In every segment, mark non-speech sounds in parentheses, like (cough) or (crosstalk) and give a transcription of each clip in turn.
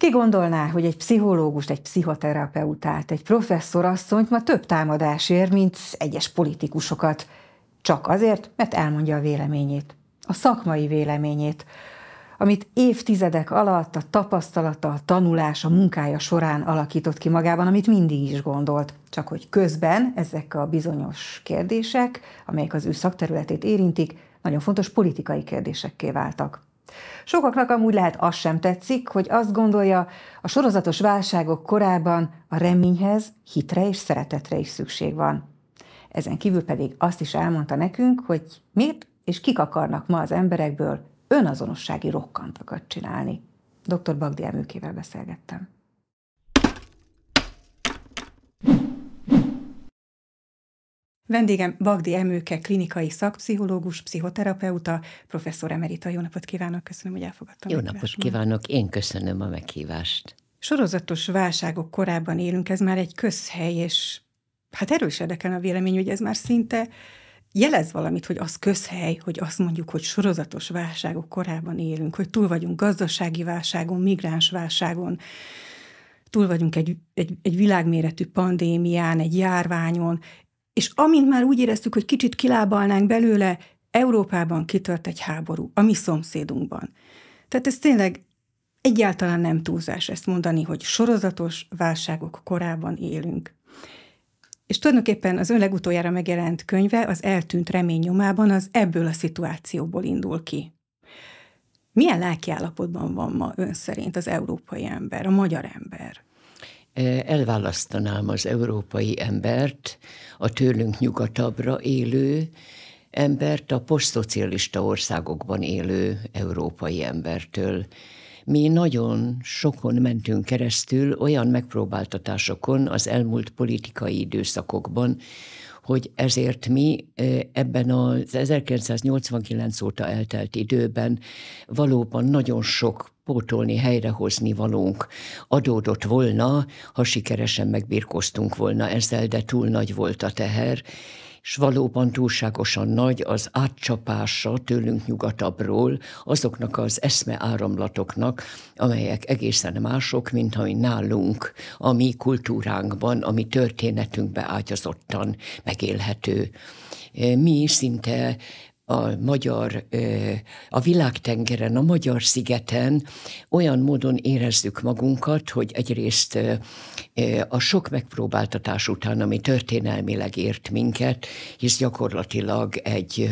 Ki gondolná, hogy egy pszichológust, egy pszichoterapeutát, egy asszonyt ma több támadás ér, mint egyes politikusokat. Csak azért, mert elmondja a véleményét. A szakmai véleményét, amit évtizedek alatt a tapasztalata, a tanulása, a munkája során alakított ki magában, amit mindig is gondolt. Csak hogy közben ezek a bizonyos kérdések, amelyek az ő szakterületét érintik, nagyon fontos politikai kérdésekké váltak. Sokaknak amúgy lehet az sem tetszik, hogy azt gondolja, a sorozatos válságok korában a reményhez, hitre és szeretetre is szükség van. Ezen kívül pedig azt is elmondta nekünk, hogy miért és kik akarnak ma az emberekből önazonossági rokkantakat csinálni. Dr. Bagdi Emőkével beszélgettem. Vendégem Bagdi Emőke, klinikai szakpszichológus, pszichoterapeuta, professzor emerita. Jó napot kívánok, köszönöm, hogy elfogadtam. Jó napot kívánok, én köszönöm a meghívást. Sorozatos válságok korában élünk, ez már egy közhely, és hát erős érdekel a vélemény, hogy ez már szinte jelez valamit, hogy az közhely, hogy azt mondjuk, hogy sorozatos válságok korában élünk, hogy túl vagyunk gazdasági válságon, migráns válságon, túl vagyunk egy, egy, egy világméretű pandémián, egy járványon, és amint már úgy éreztük, hogy kicsit kilábalnánk belőle, Európában kitört egy háború, a mi szomszédunkban. Tehát ez tényleg egyáltalán nem túlzás ezt mondani, hogy sorozatos válságok korában élünk. És tulajdonképpen az ön legutoljára megjelent könyve, az Eltűnt remény nyomában, az ebből a szituációból indul ki. Milyen lelkiállapotban van ma ön szerint az európai ember, a magyar ember? E, elválasztanám az európai embert, a tőlünk nyugatabbra élő embert a posztszocialista országokban élő európai embertől. Mi nagyon sokon mentünk keresztül olyan megpróbáltatásokon az elmúlt politikai időszakokban, hogy ezért mi ebben az 1989 óta eltelt időben valóban nagyon sok pótolni, helyrehozni valónk adódott volna, ha sikeresen megbirkoztunk volna ezzel, de túl nagy volt a teher, és valóban túlságosan nagy az átcsapása tőlünk nyugatabbról azoknak az eszme áramlatoknak, amelyek egészen mások, mint ami nálunk, a mi kultúránkban, a mi történetünkbe ágyazottan megélhető. E, mi szinte a magyar, e, a világtengeren, a magyar szigeten olyan módon érezzük magunkat, hogy egyrészt e, a sok megpróbáltatás után, ami történelmileg ért minket, hisz gyakorlatilag egy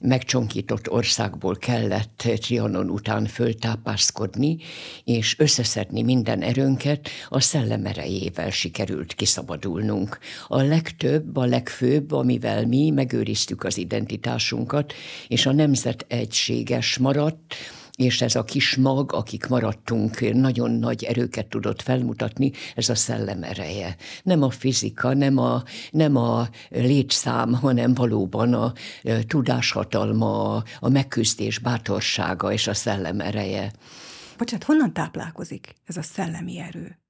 megcsonkított országból kellett Trianon után föltápászkodni, és összeszedni minden erőnket, a szellem erejével sikerült kiszabadulnunk. A legtöbb, a legfőbb, amivel mi megőriztük az identitásunkat, és a nemzet egységes maradt, és ez a kis mag, akik maradtunk, nagyon nagy erőket tudott felmutatni, ez a szellem ereje. Nem a fizika, nem a, nem a létszám, hanem valóban a e, tudáshatalma, a megküzdés bátorsága és a szellem ereje. Bocsát, honnan táplálkozik ez a szellemi erő?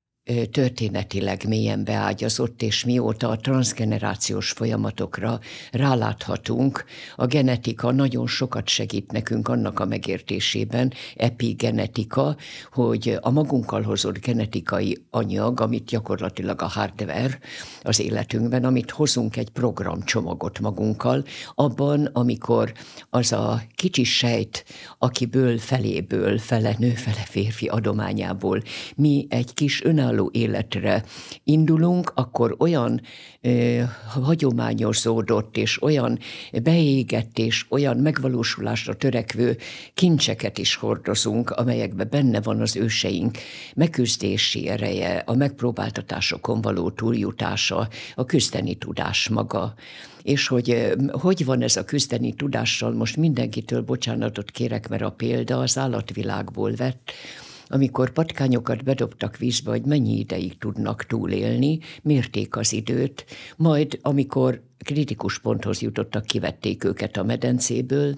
történetileg mélyen beágyazott, és mióta a transgenerációs folyamatokra ráláthatunk, a genetika nagyon sokat segít nekünk annak a megértésében, epigenetika, hogy a magunkkal hozott genetikai anyag, amit gyakorlatilag a hardware az életünkben, amit hozunk egy programcsomagot magunkkal, abban, amikor az a kicsi sejt, akiből feléből, fele nő, fele férfi adományából mi egy kis önálló önálló életre indulunk, akkor olyan ö, hagyományos zódott és olyan beégett és olyan megvalósulásra törekvő kincseket is hordozunk, amelyekben benne van az őseink megküzdési ereje, a megpróbáltatásokon való túljutása, a küzdeni tudás maga és hogy hogy van ez a küzdeni tudással, most mindenkitől bocsánatot kérek, mert a példa az állatvilágból vett, amikor patkányokat bedobtak vízbe, hogy mennyi ideig tudnak túlélni, mérték az időt, majd amikor kritikus ponthoz jutottak, kivették őket a medencéből,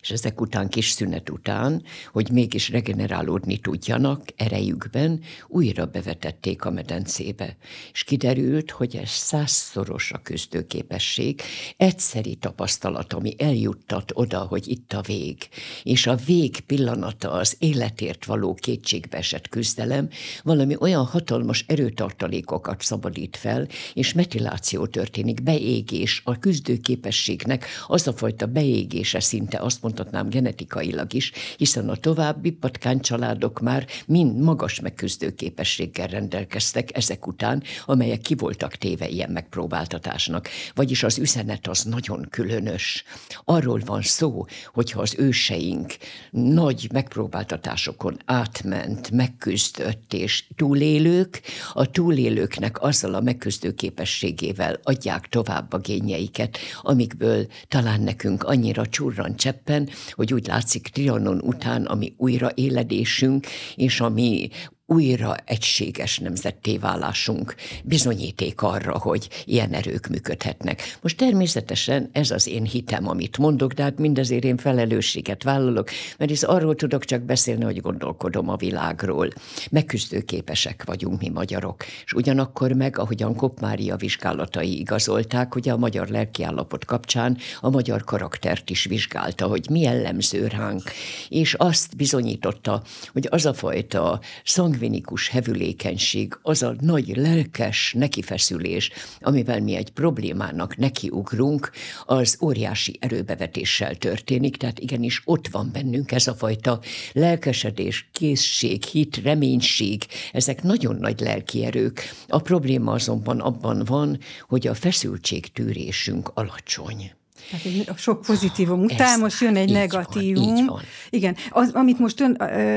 és ezek után, kis szünet után, hogy mégis regenerálódni tudjanak erejükben, újra bevetették a medencébe. És kiderült, hogy ez százszoros a küzdőképesség, egyszeri tapasztalat, ami eljuttat oda, hogy itt a vég. És a vég pillanata az életért való kétségbeesett küzdelem valami olyan hatalmas erőtartalékokat szabadít fel, és metiláció történik, beégés, a küzdőképességnek az a fajta beégése szinte az, azt mondhatnám genetikailag is, hiszen a további patkánycsaládok már mind magas megküzdő képességgel rendelkeztek ezek után, amelyek ki voltak téve ilyen megpróbáltatásnak. Vagyis az üzenet az nagyon különös. Arról van szó, hogyha az őseink nagy megpróbáltatásokon átment, megküzdött és túlélők, a túlélőknek azzal a megküzdő képességével adják tovább a gényeiket, amikből talán nekünk annyira csurran csepp terepen, hogy úgy látszik Trianon után, ami újraéledésünk, és ami újra egységes nemzetté válásunk bizonyíték arra, hogy ilyen erők működhetnek. Most természetesen ez az én hitem, amit mondok, de hát mindezért én felelősséget vállalok, mert ez arról tudok csak beszélni, hogy gondolkodom a világról. Megküzdőképesek vagyunk mi magyarok, és ugyanakkor meg, ahogyan Kopmária vizsgálatai igazolták, hogy a magyar lelkiállapot kapcsán a magyar karaktert is vizsgálta, hogy mi jellemző ránk, és azt bizonyította, hogy az a fajta szang darwinikus hevülékenység, az a nagy lelkes nekifeszülés, amivel mi egy problémának nekiugrunk, az óriási erőbevetéssel történik, tehát igenis ott van bennünk ez a fajta lelkesedés, készség, hit, reménység, ezek nagyon nagy lelki erők. A probléma azonban abban van, hogy a feszültség tűrésünk alacsony. Tehát sok pozitívum után most jön egy negatívum. Van, van. Igen, az, amit most ön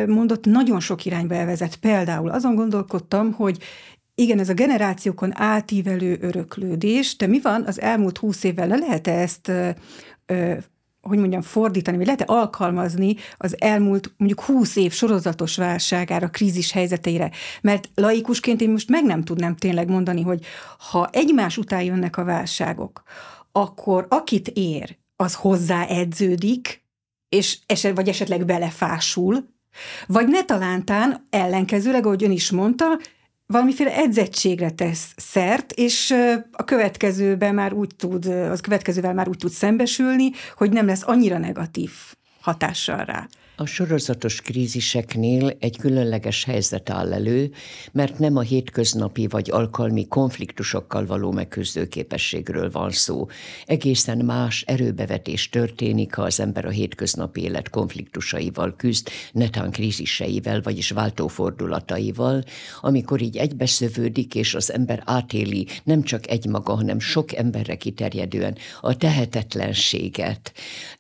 mondott, nagyon sok irányba elvezet. Például azon gondolkodtam, hogy igen, ez a generációkon átívelő öröklődés, de mi van az elmúlt húsz évvel? Le lehet-e ezt hogy mondjam, fordítani, vagy lehet -e alkalmazni az elmúlt mondjuk 20 év sorozatos válságára, krízis helyzeteire? Mert laikusként én most meg nem tudnám tényleg mondani, hogy ha egymás után jönnek a válságok, akkor akit ér, az hozzáedződik, és eset, vagy esetleg belefásul, vagy ne talántán ellenkezőleg, ahogy ön is mondta, valamiféle edzettségre tesz szert, és a következőben már úgy tud, az következővel már úgy tud szembesülni, hogy nem lesz annyira negatív hatással rá. A sorozatos kríziseknél egy különleges helyzet áll elő, mert nem a hétköznapi vagy alkalmi konfliktusokkal való megküzdő képességről van szó. Egészen más erőbevetés történik, ha az ember a hétköznapi élet konfliktusaival küzd, netán kríziseivel, vagyis váltófordulataival, amikor így egybeszövődik, és az ember átéli nem csak egymaga, hanem sok emberre kiterjedően a tehetetlenséget,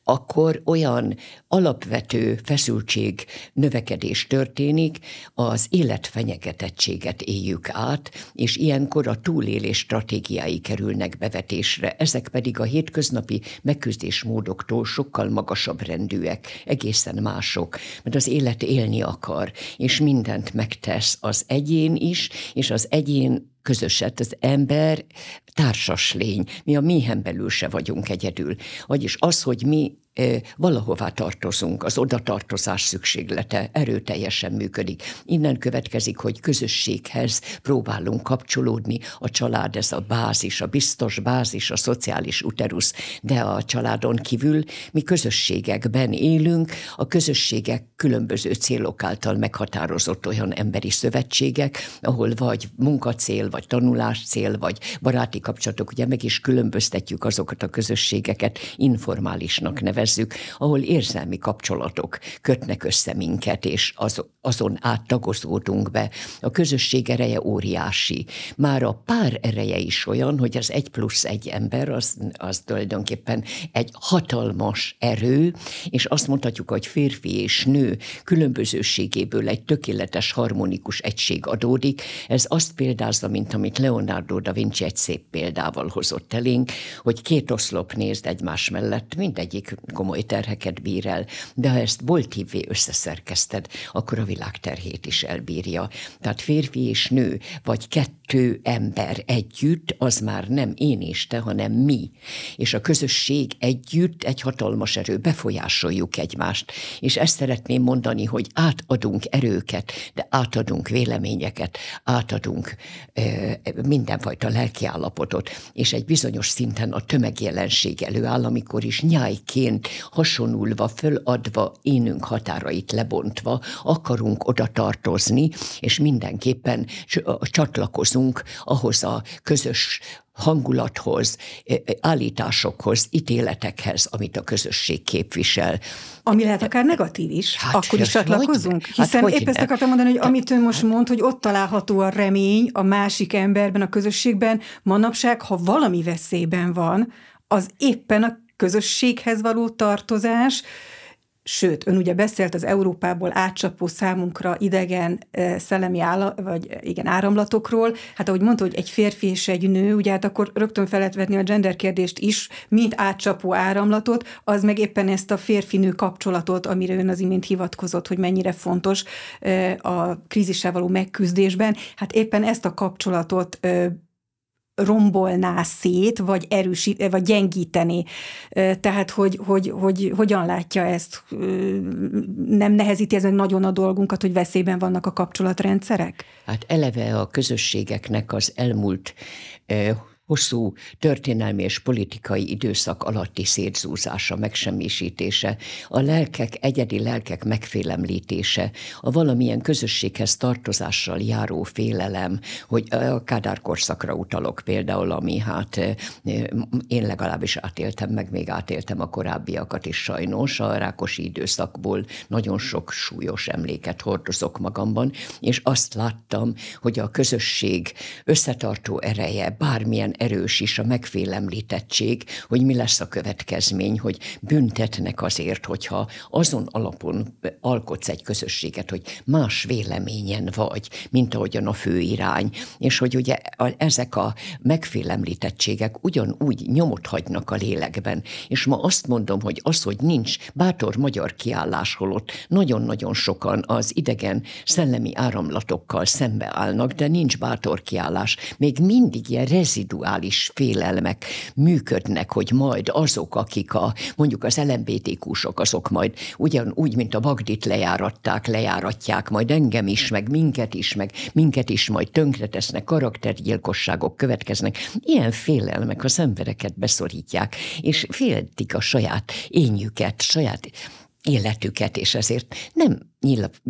akkor olyan alapvető feszültség növekedés történik, az életfenyegetettséget éljük át, és ilyenkor a túlélés stratégiái kerülnek bevetésre, ezek pedig a hétköznapi megküzdésmódoktól sokkal magasabb rendűek, egészen mások, mert az élet élni akar, és mindent megtesz az egyén is, és az egyén közöset. Hát az ember társas lény. Mi a méhen belül se vagyunk egyedül. Vagyis az, hogy mi Eh, valahová tartozunk, az odatartozás szükséglete erőteljesen működik. Innen következik, hogy közösséghez próbálunk kapcsolódni. A család ez a bázis, a biztos bázis, a szociális uterusz, de a családon kívül mi közösségekben élünk, a közösségek különböző célok által meghatározott olyan emberi szövetségek, ahol vagy munkacél, vagy tanulás cél, vagy baráti kapcsolatok, ugye meg is különböztetjük azokat a közösségeket, informálisnak nevezünk, érezzük, ahol érzelmi kapcsolatok kötnek össze minket, és az, azon áttagozódunk be. A közösség ereje óriási. Már a pár ereje is olyan, hogy az egy plusz egy ember, az, az tulajdonképpen egy hatalmas erő, és azt mondhatjuk, hogy férfi és nő különbözőségéből egy tökéletes harmonikus egység adódik. Ez azt példázza, mint amit Leonardo da Vinci egy szép példával hozott elénk, hogy két oszlop nézd egymás mellett, mindegyik komoly terheket bír el, de ha ezt boltívvé összeszerkezted, akkor a világ terhét is elbírja. Tehát férfi és nő, vagy kettő ember együtt, az már nem én és te, hanem mi. És a közösség együtt egy hatalmas erő, befolyásoljuk egymást. És ezt szeretném mondani, hogy átadunk erőket, de átadunk véleményeket, átadunk ö, mindenfajta lelkiállapotot, és egy bizonyos szinten a tömegjelenség előáll, amikor is nyájként hasonulva, föladva, énünk határait lebontva akarunk oda tartozni, és mindenképpen csatlakozunk ahhoz a közös hangulathoz, állításokhoz, ítéletekhez, amit a közösség képvisel. Ami lehet akár negatív is, hát, akkor is csatlakozunk. Hát hogy, hiszen hát, épp ezt akartam mondani, hogy amit ön most mond, hogy ott található a remény a másik emberben, a közösségben, manapság, ha valami veszélyben van, az éppen a közösséghez való tartozás, Sőt, ön ugye beszélt az Európából átcsapó számunkra idegen szellemi áll, vagy igen, áramlatokról. Hát ahogy mondta, hogy egy férfi és egy nő, ugye hát akkor rögtön fel lehet vetni a gender kérdést is, mint átcsapó áramlatot, az meg éppen ezt a férfi-nő kapcsolatot, amire ön az imént hivatkozott, hogy mennyire fontos a krízissel való megküzdésben, hát éppen ezt a kapcsolatot rombolná szét, vagy, erősi, vagy gyengíteni. Tehát, hogy, hogy, hogy hogyan látja ezt? Nem nehezíti ez meg nagyon a dolgunkat, hogy veszélyben vannak a kapcsolatrendszerek? Hát eleve a közösségeknek az elmúlt hosszú történelmi és politikai időszak alatti szétszúzása, megsemmisítése, a lelkek, egyedi lelkek megfélemlítése, a valamilyen közösséghez tartozással járó félelem, hogy a Kádár korszakra utalok például, ami hát én legalábbis átéltem, meg még átéltem a korábbiakat is sajnos, a rákosi időszakból nagyon sok súlyos emléket hordozok magamban, és azt láttam, hogy a közösség összetartó ereje, bármilyen erős is a megfélemlítettség, hogy mi lesz a következmény, hogy büntetnek azért, hogyha azon alapon alkotsz egy közösséget, hogy más véleményen vagy, mint ahogyan a fő irány, és hogy ugye a, ezek a megfélemlítettségek ugyanúgy nyomot hagynak a lélekben. És ma azt mondom, hogy az, hogy nincs bátor magyar kiállás holott, nagyon-nagyon sokan az idegen szellemi áramlatokkal szembeállnak, de nincs bátor kiállás. Még mindig ilyen rezidu rituális félelmek működnek, hogy majd azok, akik a, mondjuk az LMBTQ-sok, azok majd ugyanúgy, mint a Bagdit lejáratták, lejáratják majd engem is, meg minket is, meg minket is majd tönkretesznek, karaktergyilkosságok következnek. Ilyen félelmek az embereket beszorítják, és féltik a saját ényüket, saját életüket, és ezért nem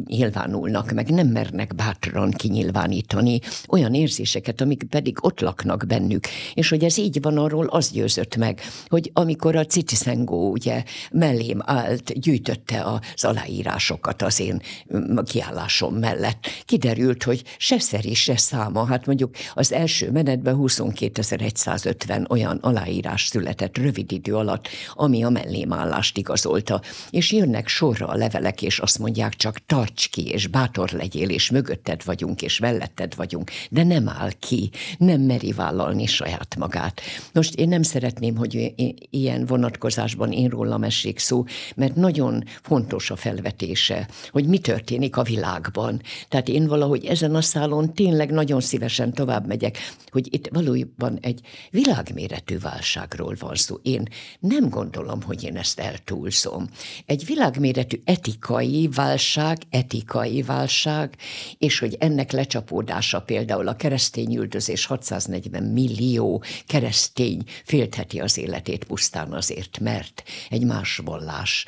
nyilvánulnak meg, nem mernek bátran kinyilvánítani olyan érzéseket, amik pedig ott laknak bennük. És hogy ez így van, arról az győzött meg, hogy amikor a Ciciszengó ugye mellém állt, gyűjtötte az aláírásokat az én mm, kiállásom mellett, kiderült, hogy se szeri, se száma, hát mondjuk az első menetben 22.150 olyan aláírás született rövid idő alatt, ami a mellém igazolta. És jönnek sorra a levelek, és azt mondják, csak tarts ki, és bátor legyél, és mögötted vagyunk, és melletted vagyunk, de nem áll ki, nem meri vállalni saját magát. Most én nem szeretném, hogy ilyen vonatkozásban én rólam essék szó, mert nagyon fontos a felvetése, hogy mi történik a világban. Tehát én valahogy ezen a szálon tényleg nagyon szívesen tovább megyek, hogy itt valójában egy világméretű válságról van szó. Én nem gondolom, hogy én ezt eltúlszom. Egy világméretű etikai válság, válság, etikai válság, és hogy ennek lecsapódása például a keresztény üldözés 640 millió keresztény féltheti az életét pusztán azért, mert egy más vallás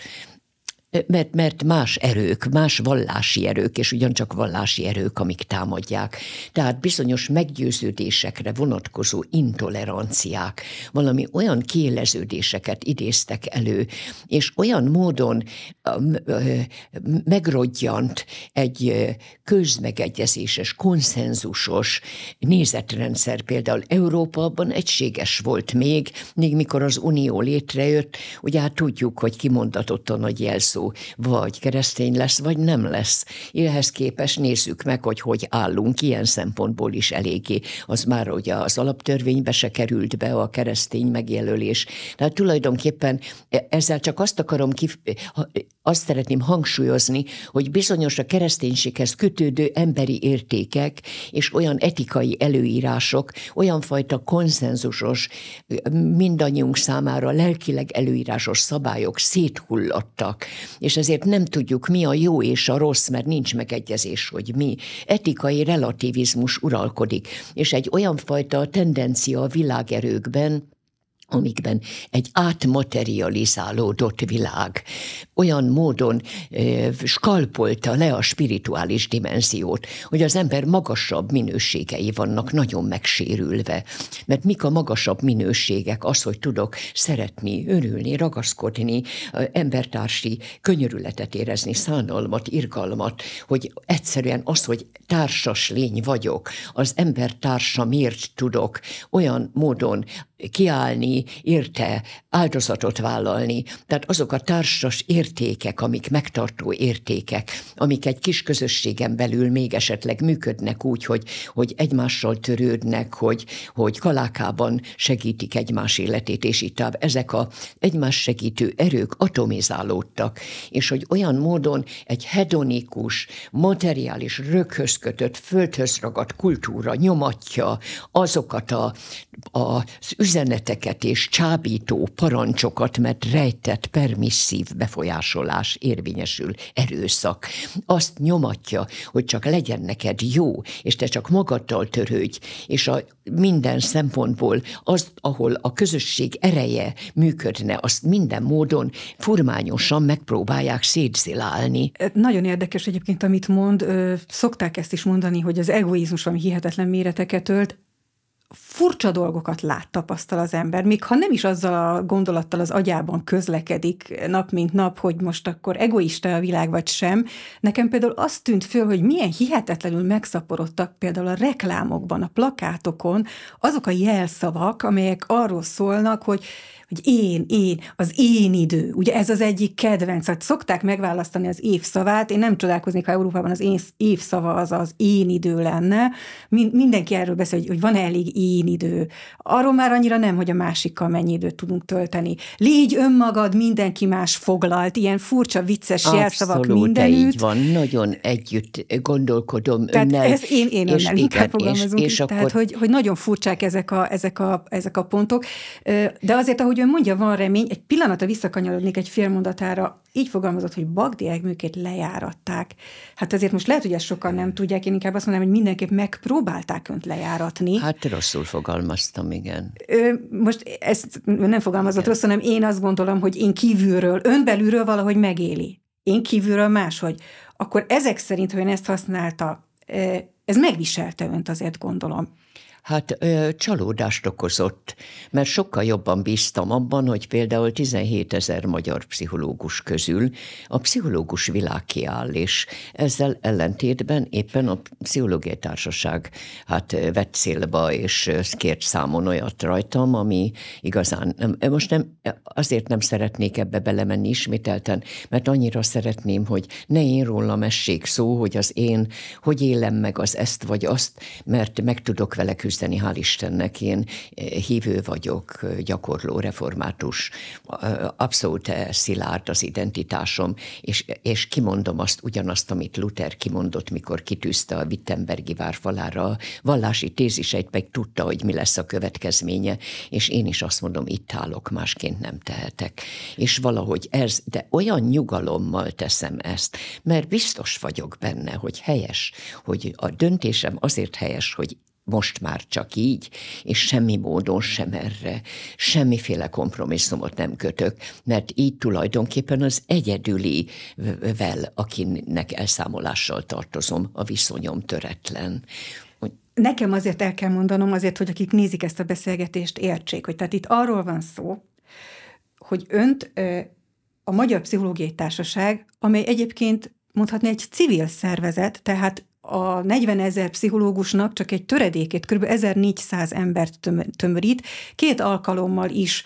mert, mert más erők, más vallási erők, és ugyancsak vallási erők, amik támadják. Tehát bizonyos meggyőződésekre vonatkozó intoleranciák, valami olyan kéleződéseket idéztek elő, és olyan módon um, megrodjant egy közmegegyezéses, konszenzusos nézetrendszer. Például Európában egységes volt még, még mikor az Unió létrejött, ugye hát tudjuk, hogy kimondatott a nagy jelszó vagy keresztény lesz, vagy nem lesz. Ehhez képes nézzük meg, hogy hogy állunk ilyen szempontból is eléggé. Az már ugye az alaptörvénybe se került be a keresztény megjelölés. Tehát tulajdonképpen e-, ezzel csak azt akarom kif- azt szeretném hangsúlyozni, hogy bizonyos a kereszténységhez kötődő emberi értékek és olyan etikai előírások, olyan fajta konszenzusos, mindannyiunk számára lelkileg előírásos szabályok széthullottak, és ezért nem tudjuk, mi a jó és a rossz, mert nincs megegyezés, hogy mi. Etikai relativizmus uralkodik, és egy olyan fajta tendencia a világerőkben, amikben egy átmaterializálódott világ olyan módon skalpolta le a spirituális dimenziót, hogy az ember magasabb minőségei vannak nagyon megsérülve. Mert mik a magasabb minőségek? Az, hogy tudok szeretni, örülni, ragaszkodni, embertársi könyörületet érezni, szánalmat, irgalmat, hogy egyszerűen az, hogy társas lény vagyok, az embertársa miért tudok olyan módon kiállni, érte, áldozatot vállalni. Tehát azok a társas értékek, amik megtartó értékek, amik egy kis közösségen belül még esetleg működnek úgy, hogy, hogy egymással törődnek, hogy, hogy kalákában segítik egymás életét, és így tovább. Ezek a egymás segítő erők atomizálódtak, és hogy olyan módon egy hedonikus, materiális röghöz kötött, földhöz ragadt kultúra nyomatja azokat a, a az üzeneteket és csábító parancsokat, mert rejtett permisszív befolyásolás érvényesül erőszak. Azt nyomatja, hogy csak legyen neked jó, és te csak magaddal törődj, és a minden szempontból az, ahol a közösség ereje működne, azt minden módon furmányosan megpróbálják szétszilálni. Nagyon érdekes egyébként, amit mond. Szokták ezt is mondani, hogy az egoizmus, ami hihetetlen méreteket ölt, furcsa dolgokat lát, tapasztal az ember, még ha nem is azzal a gondolattal az agyában közlekedik nap mint nap, hogy most akkor egoista a világ vagy sem. Nekem például azt tűnt föl, hogy milyen hihetetlenül megszaporodtak például a reklámokban, a plakátokon azok a jelszavak, amelyek arról szólnak, hogy hogy én, én, az én idő. Ugye ez az egyik kedvenc, hát szokták megválasztani az évszavát, én nem csodálkoznék, ha Európában az én évszava az az én idő lenne. Mind, mindenki erről beszél, hogy, hogy van elég én idő. Arról már annyira nem, hogy a másikkal mennyi időt tudunk tölteni. Légy önmagad, mindenki más foglalt, ilyen furcsa, vicces Abszolút, jelszavak mindenütt. így van, nagyon együtt gondolkodom tehát önnel. Ez én, én és önnel inkább fogalmazunk. És, és, és tehát, akkor... hogy, hogy nagyon furcsák ezek a, ezek, a, ezek a pontok. De azért, ahogy ahogy ön mondja, van remény, egy pillanatra visszakanyarodnék egy félmondatára, így fogalmazott, hogy Bagdi Egműkét lejáratták. Hát ezért most lehet, hogy ezt sokan nem tudják, én inkább azt mondom, hogy mindenképp megpróbálták önt lejáratni. Hát rosszul fogalmaztam, igen. Ö, most ezt nem fogalmazott igen. rosszul, hanem én azt gondolom, hogy én kívülről, ön belülről valahogy megéli. Én kívülről máshogy. Akkor ezek szerint, hogy ön ezt használta, ez megviselte önt azért, gondolom. Hát ö, csalódást okozott, mert sokkal jobban bíztam abban, hogy például 17 ezer magyar pszichológus közül a pszichológus világ kiáll, és ezzel ellentétben éppen a pszichológiai társaság hát vett célba, és kért számon olyat rajtam, ami igazán, nem, most nem, azért nem szeretnék ebbe belemenni ismételten, mert annyira szeretném, hogy ne én rólam essék szó, hogy az én, hogy élem meg az ezt vagy azt, mert meg tudok vele küzdeni küzdeni, hál' Istennek én eh, hívő vagyok, eh, gyakorló református, eh, abszolút szilárd az identitásom, és, és kimondom azt ugyanazt, amit Luther kimondott, mikor kitűzte a Wittenbergi várfalára a vallási téziseit, meg tudta, hogy mi lesz a következménye, és én is azt mondom, itt állok, másként nem tehetek. És valahogy ez, de olyan nyugalommal teszem ezt, mert biztos vagyok benne, hogy helyes, hogy a döntésem azért helyes, hogy most már csak így, és semmi módon sem erre, semmiféle kompromisszumot nem kötök, mert így tulajdonképpen az egyedüli vel, akinek elszámolással tartozom, a viszonyom töretlen. Nekem azért el kell mondanom, azért, hogy akik nézik ezt a beszélgetést, értsék, hogy tehát itt arról van szó, hogy önt a Magyar Pszichológiai Társaság, amely egyébként mondhatni egy civil szervezet, tehát a 40 ezer pszichológusnak csak egy töredékét, kb. 1400 embert tömörít, két alkalommal is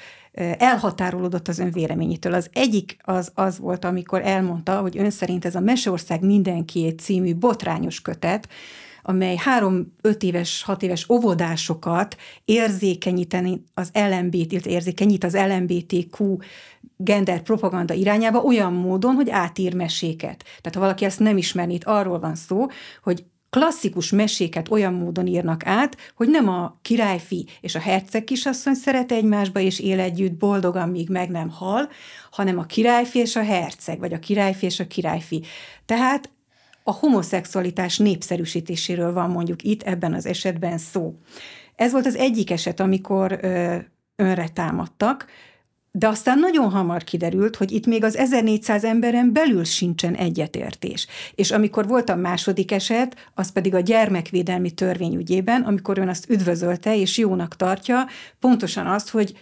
elhatárolódott az ön véleményétől. Az egyik az, az volt, amikor elmondta, hogy ön szerint ez a Meseország mindenki egy című botrányos kötet, amely három-öt éves, hat éves óvodásokat érzékenyíteni az LMBT, érzékenyít az LMBTQ gender propaganda irányába olyan módon, hogy átír meséket. Tehát ha valaki ezt nem ismerni itt arról van szó, hogy klasszikus meséket olyan módon írnak át, hogy nem a királyfi és a herceg kisasszony szeret egymásba és él együtt boldogan, míg meg nem hal, hanem a királyfi és a herceg, vagy a királyfi és a királyfi. Tehát a homoszexualitás népszerűsítéséről van mondjuk itt ebben az esetben szó. Ez volt az egyik eset, amikor ö, önre támadtak, de aztán nagyon hamar kiderült, hogy itt még az 1400 emberen belül sincsen egyetértés. És amikor volt a második eset, az pedig a gyermekvédelmi törvény ügyében, amikor ön azt üdvözölte és jónak tartja, pontosan azt, hogy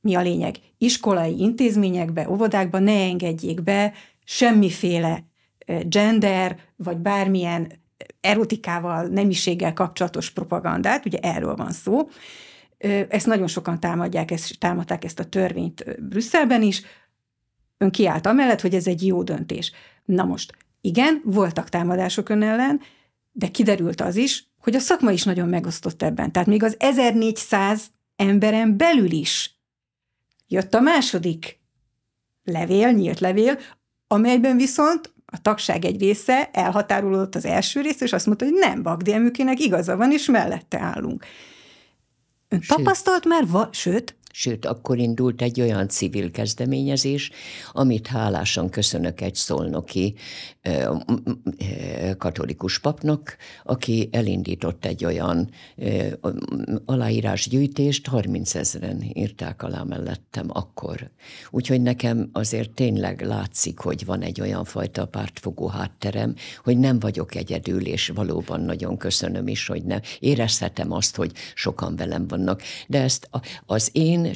mi a lényeg, iskolai intézményekbe, óvodákba ne engedjék be semmiféle gender, vagy bármilyen erotikával, nemiséggel kapcsolatos propagandát, ugye erről van szó, ezt nagyon sokan támadják, ezt, támadták ezt a törvényt Brüsszelben is. Ön kiállt amellett, hogy ez egy jó döntés. Na most, igen, voltak támadások ön ellen, de kiderült az is, hogy a szakma is nagyon megosztott ebben. Tehát még az 1400 emberen belül is jött a második levél, nyílt levél, amelyben viszont a tagság egy része elhatárolódott az első részt, és azt mondta, hogy nem, Bagdi igaza van, és mellette állunk. Ön tapasztalt sőt, már, va- sőt? Sőt, akkor indult egy olyan civil kezdeményezés, amit hálásan köszönök egy szolnoki katolikus papnak, aki elindított egy olyan aláírásgyűjtést, 30 ezeren írták alá mellettem akkor. Úgyhogy nekem azért tényleg látszik, hogy van egy olyan fajta pártfogó hátterem, hogy nem vagyok egyedül, és valóban nagyon köszönöm is, hogy nem. Érezhetem azt, hogy sokan velem vannak, de ezt az én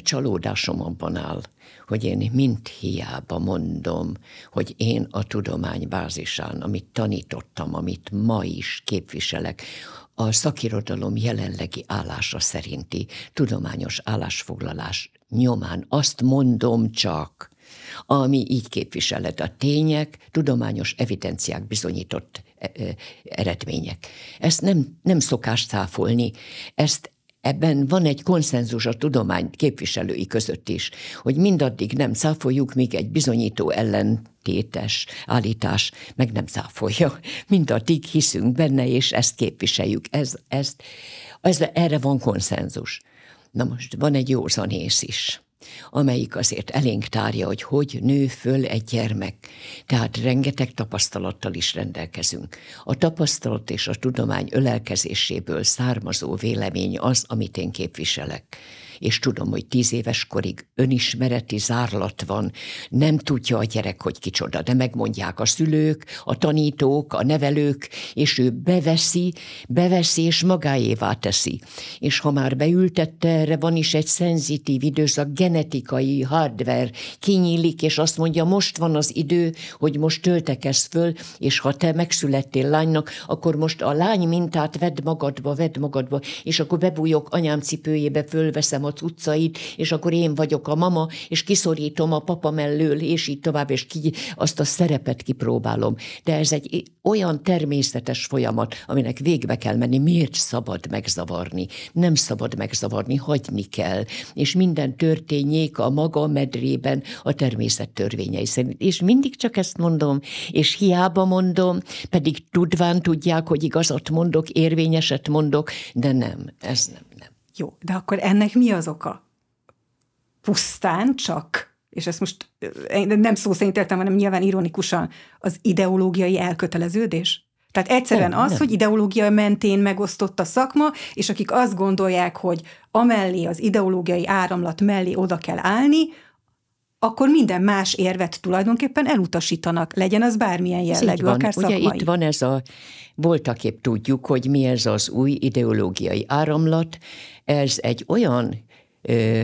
abban áll hogy én mind hiába mondom, hogy én a tudomány bázisán, amit tanítottam, amit ma is képviselek, a szakirodalom jelenlegi állása szerinti tudományos állásfoglalás nyomán azt mondom csak, ami így képviselet a tények, tudományos evidenciák bizonyított e, e, eredmények. Ezt nem, nem szokás cáfolni, ezt Ebben van egy konszenzus a tudomány képviselői között is, hogy mindaddig nem száfoljuk, míg egy bizonyító ellen tétes állítás meg nem száfolja. (laughs) Mindaddig hiszünk benne, és ezt képviseljük. Ez, ezt, ez, erre van konszenzus. Na most van egy józanész is amelyik azért elénk tárja, hogy hogy nő föl egy gyermek. Tehát rengeteg tapasztalattal is rendelkezünk. A tapasztalat és a tudomány ölelkezéséből származó vélemény az, amit én képviselek és tudom, hogy tíz éves korig önismereti zárlat van, nem tudja a gyerek, hogy kicsoda, de megmondják a szülők, a tanítók, a nevelők, és ő beveszi, beveszi és magáévá teszi. És ha már beültette, erre van is egy szenzitív időszak, genetikai hardware kinyílik, és azt mondja, most van az idő, hogy most töltekesz föl, és ha te megszülettél lánynak, akkor most a lány mintát vedd magadba, vedd magadba, és akkor bebújok anyám cipőjébe, fölveszem Miskolc utcait, és akkor én vagyok a mama, és kiszorítom a papa mellől, és így tovább, és ki, azt a szerepet kipróbálom. De ez egy olyan természetes folyamat, aminek végbe kell menni. Miért szabad megzavarni? Nem szabad megzavarni, hagyni kell. És minden történjék a maga medrében a természet törvényei szerint. És mindig csak ezt mondom, és hiába mondom, pedig tudván tudják, hogy igazat mondok, érvényeset mondok, de nem, ez nem, nem. Jó, de akkor ennek mi az oka? Pusztán csak, és ezt most eh, nem szó szerint értem, hanem nyilván ironikusan, az ideológiai elköteleződés? Tehát egyszerűen nem, az, nem. hogy ideológia mentén megosztott a szakma, és akik azt gondolják, hogy amellé az ideológiai áramlat mellé oda kell állni, akkor minden más érvet tulajdonképpen elutasítanak, legyen az bármilyen jellegű, van. akár szakmai. Ugye itt van ez a, voltaképp tudjuk, hogy mi ez az új ideológiai áramlat, ez egy olyan ö,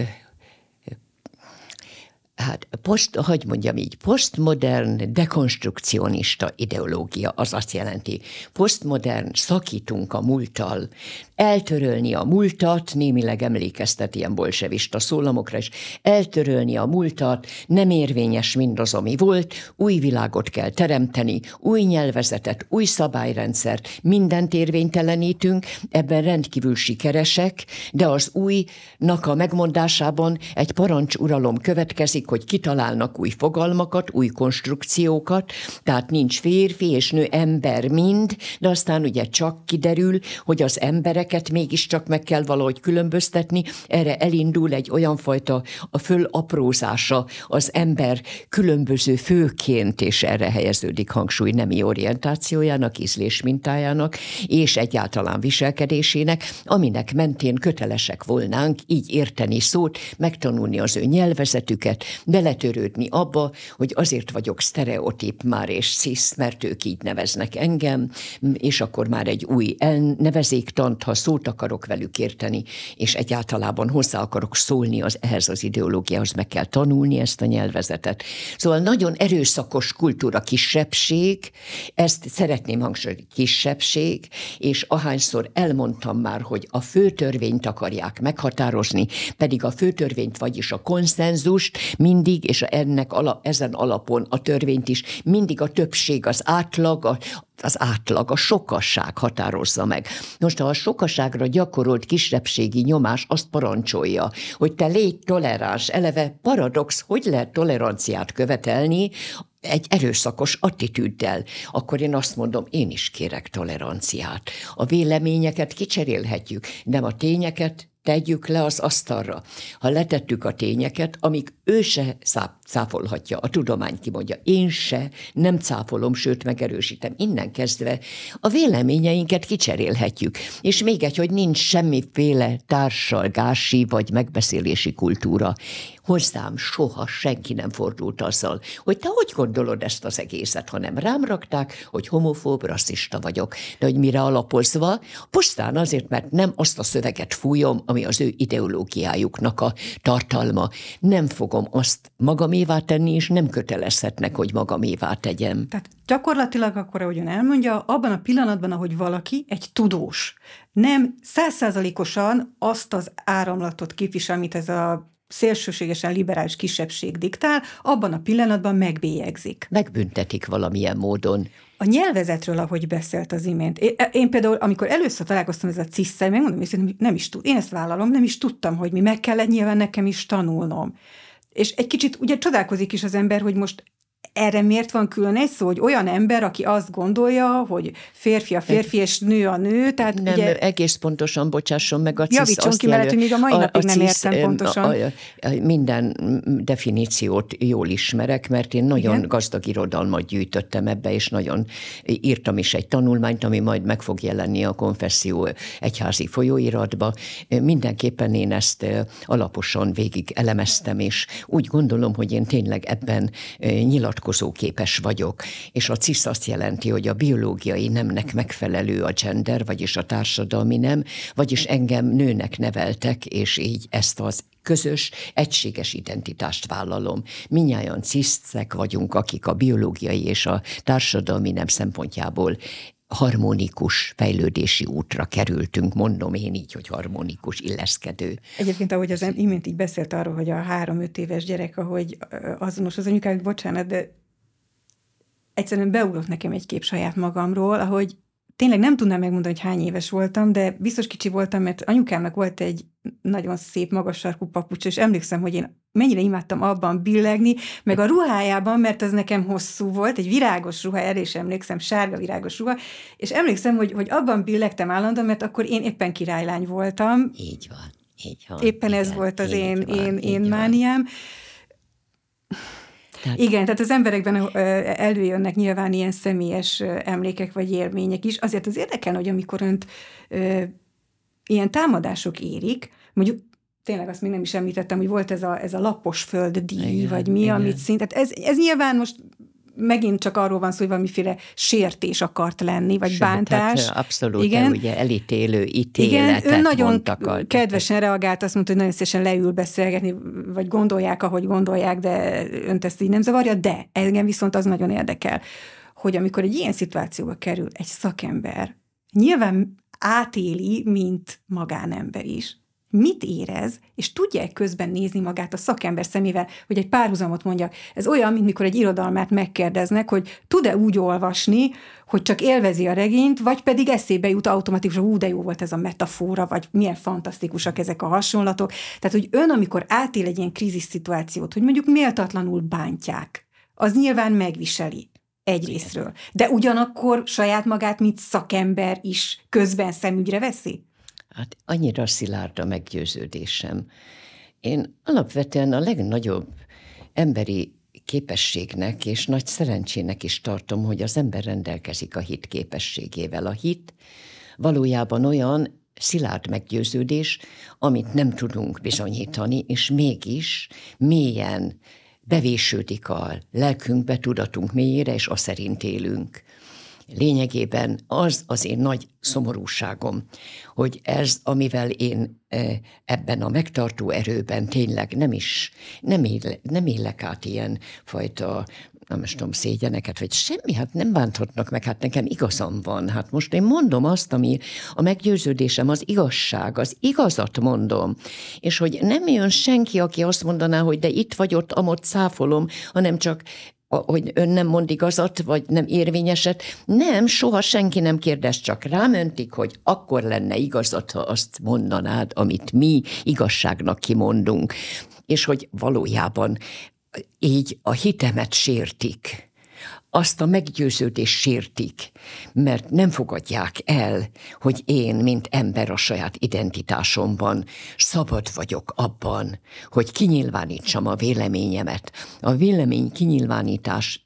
hát post, hogy mondjam így, postmodern dekonstrukcionista ideológia, az azt jelenti, postmodern szakítunk a múlttal, eltörölni a múltat, némileg emlékeztet ilyen bolsevista szólamokra is, eltörölni a múltat, nem érvényes mindaz, ami volt, új világot kell teremteni, új nyelvezetet, új szabályrendszert, mindent érvénytelenítünk, ebben rendkívül sikeresek, de az újnak a megmondásában egy parancsuralom következik, látszik, hogy kitalálnak új fogalmakat, új konstrukciókat, tehát nincs férfi és nő ember mind, de aztán ugye csak kiderül, hogy az embereket mégiscsak meg kell valahogy különböztetni, erre elindul egy olyan fajta a fölaprózása az ember különböző főként, és erre helyeződik hangsúly nemi orientációjának, mintájának és egyáltalán viselkedésének, aminek mentén kötelesek volnánk így érteni szót, megtanulni az ő nyelvezetüket, beletörődni abba, hogy azért vagyok sztereotíp már és szisz, mert ők így neveznek engem, és akkor már egy új elnevezéktant, ha szót akarok velük érteni, és egyáltalában hozzá akarok szólni az ehhez az ideológiához, meg kell tanulni ezt a nyelvezetet. Szóval nagyon erőszakos kultúra kisebbség, ezt szeretném hangsúlyozni, kisebbség, és ahányszor elmondtam már, hogy a főtörvényt akarják meghatározni, pedig a főtörvényt, vagyis a konszenzust mindig, és ennek ala, ezen alapon a törvényt is mindig a többség, az átlag, a, az átlag, a sokasság határozza meg. Most, ha a sokasságra gyakorolt kisebbségi nyomás azt parancsolja, hogy te légy toleráns, eleve paradox, hogy lehet toleranciát követelni, egy erőszakos attitűddel, akkor én azt mondom, én is kérek toleranciát. A véleményeket kicserélhetjük, nem a tényeket tegyük le az asztalra. Ha letettük a tényeket, amik ő se szább, cáfolhatja, a tudomány kimondja. Én se, nem cáfolom, sőt megerősítem. Innen kezdve a véleményeinket kicserélhetjük. És még egy, hogy nincs semmiféle társalgási vagy megbeszélési kultúra. Hozzám soha senki nem fordult azzal, hogy te hogy gondolod ezt az egészet, hanem rám rakták, hogy homofób, rasszista vagyok. De hogy mire alapozva? Pusztán azért, mert nem azt a szöveget fújom, ami az ő ideológiájuknak a tartalma. Nem fogom azt magamé magamévá tenni, és nem kötelezhetnek, hogy magamévá tegyem. Tehát gyakorlatilag akkor, ön elmondja, abban a pillanatban, ahogy valaki, egy tudós, nem százszázalékosan azt az áramlatot képvisel, amit ez a szélsőségesen liberális kisebbség diktál, abban a pillanatban megbélyegzik. Megbüntetik valamilyen módon. A nyelvezetről, ahogy beszélt az imént. E, én, például, amikor először találkoztam ezzel a cisszel, megmondom, hogy nem, nem is tud, én ezt vállalom, nem is tudtam, hogy mi meg kellett nyilván nekem is tanulnom. És egy kicsit ugye csodálkozik is az ember, hogy most erre miért van külön egy szó, hogy olyan ember, aki azt gondolja, hogy férfi a férfi, és nő a nő, tehát Nem, ugye... egész pontosan, bocsásson meg a CISZ Javítson azt ki, jelöl, mert még a mai a, napig a nem értem pontosan. A, a, minden definíciót jól ismerek, mert én nagyon Igen. gazdag irodalmat gyűjtöttem ebbe, és nagyon írtam is egy tanulmányt, ami majd meg fog jelenni a konfesszió egyházi folyóiratba. Mindenképpen én ezt alaposan végig elemeztem, és úgy gondolom, hogy én tényleg ebben nyilas képes vagyok, és a CISZ azt jelenti, hogy a biológiai nemnek megfelelő a gender, vagyis a társadalmi nem, vagyis engem nőnek neveltek, és így ezt az közös, egységes identitást vállalom. Minnyáján cisztek vagyunk, akik a biológiai és a társadalmi nem szempontjából harmonikus fejlődési útra kerültünk, mondom én így, hogy harmonikus, illeszkedő. Egyébként, ahogy az imént így beszélt arról, hogy a három-öt éves gyerek, ahogy azonos az anyukák, bocsánat, de egyszerűen beugrott nekem egy kép saját magamról, ahogy tényleg nem tudnám megmondani, hogy hány éves voltam, de biztos kicsi voltam, mert anyukámnak volt egy nagyon szép magas sarkú papucs, és emlékszem, hogy én mennyire imádtam abban billegni, meg a ruhájában, mert az nekem hosszú volt, egy virágos ruha, erre is emlékszem, sárga virágos ruha, és emlékszem, hogy, hogy abban billegtem állandóan, mert akkor én éppen királylány voltam. Így van, így van. Éppen igen, ez volt az én, van, én, én mániám. Van. Tehát... Igen, tehát az emberekben előjönnek nyilván ilyen személyes emlékek vagy élmények is. Azért az érdekel, hogy amikor önt ö, ilyen támadások érik, mondjuk tényleg azt még nem is említettem, hogy volt ez a, ez a lapos föld díj, igen, vagy mi, igen. amit szint. Tehát ez, ez nyilván most megint csak arról van szó, hogy valamiféle sértés akart lenni, vagy Sőt, hát, bántás. Hát, abszolút, igen. ugye elítélő ítéletet igen, ő nagyon kedvesen reagált, azt mondta, hogy nagyon szívesen leül beszélgetni, vagy gondolják, ahogy gondolják, de önt ezt így nem zavarja, de engem viszont az nagyon érdekel, hogy amikor egy ilyen szituációba kerül egy szakember, nyilván átéli, mint magánember is mit érez, és tudja közben nézni magát a szakember szemével, hogy egy párhuzamot mondjak. Ez olyan, mint mikor egy irodalmát megkérdeznek, hogy tud-e úgy olvasni, hogy csak élvezi a regényt, vagy pedig eszébe jut automatikusan, hogy de jó volt ez a metafora, vagy milyen fantasztikusak ezek a hasonlatok. Tehát, hogy ön, amikor átél egy ilyen krízis szituációt, hogy mondjuk méltatlanul bántják, az nyilván megviseli egyrésztről. De ugyanakkor saját magát, mint szakember is közben szemügyre veszi? Hát annyira szilárd a meggyőződésem. Én alapvetően a legnagyobb emberi képességnek és nagy szerencsének is tartom, hogy az ember rendelkezik a hit képességével. A hit valójában olyan szilárd meggyőződés, amit nem tudunk bizonyítani, és mégis mélyen bevésődik a lelkünkbe, tudatunk mélyére, és a szerint élünk lényegében az az én nagy szomorúságom, hogy ez, amivel én e, ebben a megtartó erőben tényleg nem is, nem, él, nem élek át ilyen fajta nem most tudom, szégyeneket, vagy semmi, hát nem bánthatnak meg, hát nekem igazam van. Hát most én mondom azt, ami a meggyőződésem, az igazság, az igazat mondom. És hogy nem jön senki, aki azt mondaná, hogy de itt vagy ott, amott száfolom, hanem csak hogy ön nem mond igazat, vagy nem érvényeset. Nem, soha senki nem kérdez, csak rámöntik hogy akkor lenne igazat, ha azt mondanád, amit mi igazságnak kimondunk. És hogy valójában így a hitemet sértik azt a meggyőződést sértik, mert nem fogadják el, hogy én, mint ember a saját identitásomban szabad vagyok abban, hogy kinyilvánítsam a véleményemet. A vélemény kinyilvánítás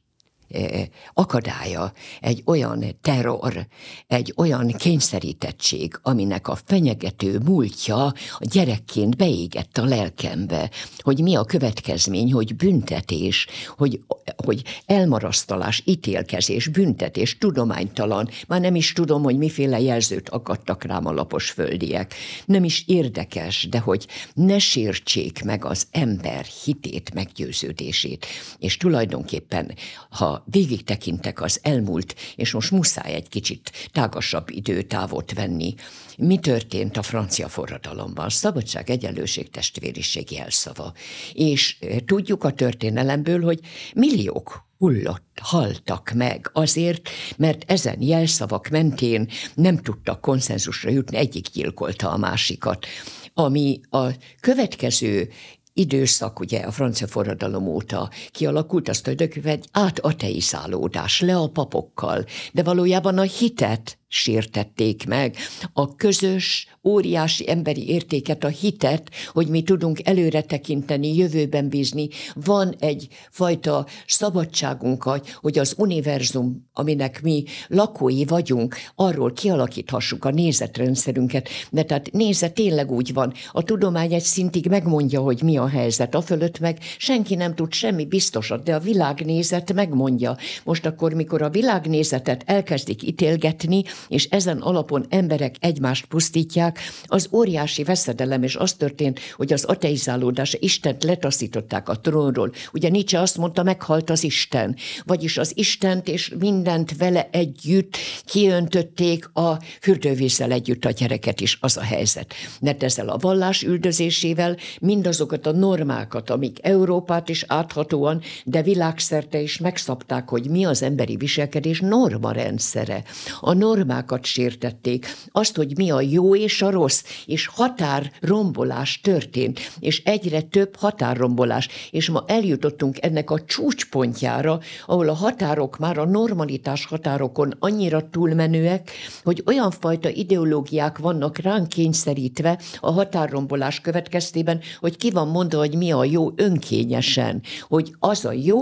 akadálya, egy olyan terror, egy olyan kényszerítettség, aminek a fenyegető múltja gyerekként beégett a lelkembe, hogy mi a következmény, hogy büntetés, hogy, hogy elmarasztalás, ítélkezés, büntetés, tudománytalan, már nem is tudom, hogy miféle jelzőt akadtak rám a lapos földiek. Nem is érdekes, de hogy ne sértsék meg az ember hitét, meggyőződését. És tulajdonképpen, ha végig tekintek az elmúlt, és most muszáj egy kicsit tágasabb időtávot venni, mi történt a francia forradalomban? Szabadság, egyenlőség, testvériség jelszava. És eh, tudjuk a történelemből, hogy milliók hullott, haltak meg azért, mert ezen jelszavak mentén nem tudtak konszenzusra jutni, egyik gyilkolta a másikat. Ami a következő időszak, ugye a francia forradalom óta kialakult, az tulajdonképpen egy átateizálódás, le a papokkal, de valójában a hitet sértették meg. A közös, óriási emberi értéket, a hitet, hogy mi tudunk előre tekinteni, jövőben bízni. Van egy fajta szabadságunk, hogy az univerzum, aminek mi lakói vagyunk, arról kialakíthassuk a nézetrendszerünket. De tehát nézet tényleg úgy van. A tudomány egy szintig megmondja, hogy mi a helyzet. A fölött meg senki nem tud semmi biztosat, de a világnézet megmondja. Most akkor, mikor a világnézetet elkezdik ítélgetni, és ezen alapon emberek egymást pusztítják, az óriási veszedelem, és az történt, hogy az ateizálódás Istent letaszították a trónról. Ugye Nietzsche azt mondta, meghalt az Isten, vagyis az Istent és mindent vele együtt kiöntötték a fürdővízzel együtt a gyereket is, az a helyzet. Mert ezzel a vallás üldözésével mindazokat a normákat, amik Európát is áthatóan, de világszerte is megszabták, hogy mi az emberi viselkedés norma rendszere. A norma normákat sértették, azt, hogy mi a jó és a rossz, és határrombolás történt, és egyre több határrombolás, és ma eljutottunk ennek a csúcspontjára, ahol a határok már a normalitás határokon annyira túlmenőek, hogy olyan fajta ideológiák vannak ránk kényszerítve a határrombolás következtében, hogy ki van mondva, hogy mi a jó önkényesen, hogy az a jó,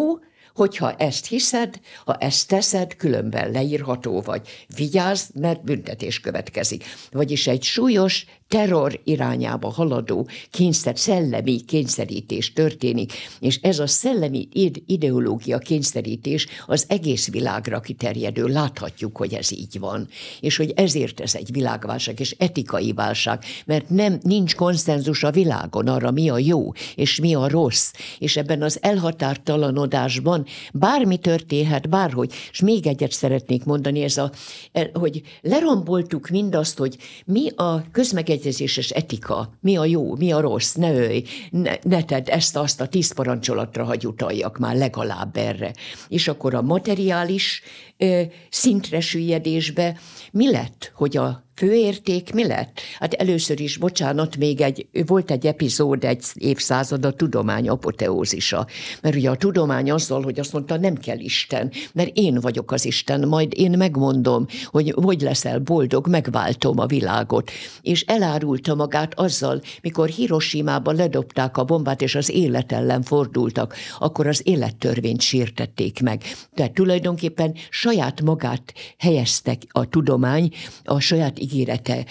hogyha ezt hiszed, ha ezt teszed, különben leírható vagy. Vigyázz, mert büntetés következik. Vagyis egy súlyos terror irányába haladó kényszer, szellemi kényszerítés történik, és ez a szellemi ideológia kényszerítés az egész világra kiterjedő, láthatjuk, hogy ez így van, és hogy ezért ez egy világválság, és etikai válság, mert nem, nincs konszenzus a világon arra, mi a jó, és mi a rossz, és ebben az elhatártalanodásban bármi történhet, bárhogy, és még egyet szeretnék mondani, ez a, e, hogy leromboltuk mindazt, hogy mi a közmegegy létezéses etika. Mi a jó, mi a rossz, ne ölj, ne, ne tedd ezt, azt a tíz parancsolatra hagy utaljak már legalább erre. És akkor a materiális ö, szintre süllyedésbe mi lett, hogy a főérték mi lett? Hát először is, bocsánat, még egy, volt egy epizód egy évszázad a tudomány apoteózisa. Mert ugye a tudomány azzal, hogy azt mondta, nem kell Isten, mert én vagyok az Isten, majd én megmondom, hogy hogy leszel boldog, megváltom a világot. És elárulta magát azzal, mikor hiroshima ba ledobták a bombát, és az élet ellen fordultak, akkor az élettörvényt sértették meg. Tehát tulajdonképpen saját magát helyeztek a tudomány a saját ígérete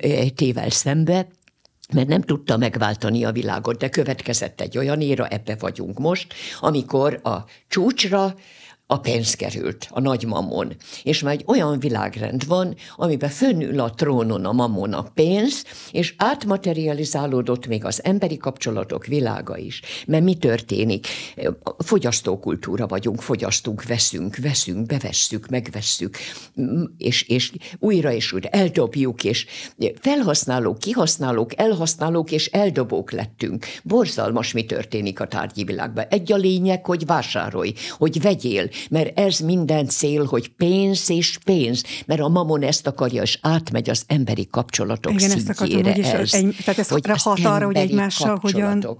e, tével szembe, mert nem tudta megváltani a világot, de következett egy olyan éra, ebbe vagyunk most, amikor a csúcsra a pénz került, a nagy mamon. És már egy olyan világrend van, amiben fönnül a trónon a mamon a pénz, és átmaterializálódott még az emberi kapcsolatok világa is. Mert mi történik? Fogyasztókultúra vagyunk, fogyasztunk, veszünk, veszünk, bevesszük, megvesszük, és, és újra és újra eldobjuk, és felhasználók, kihasználók, elhasználók és eldobók lettünk. Borzalmas mi történik a tárgyi világban. Egy a lényeg, hogy vásárolj, hogy vegyél, mert ez minden cél, hogy pénz és pénz, mert a mamon ezt akarja, és átmegy az emberi kapcsolatok Igen, szintjére. ezt akartam, hogy ez, egy, tehát ez hogy hat arra, hogy egymással hogyan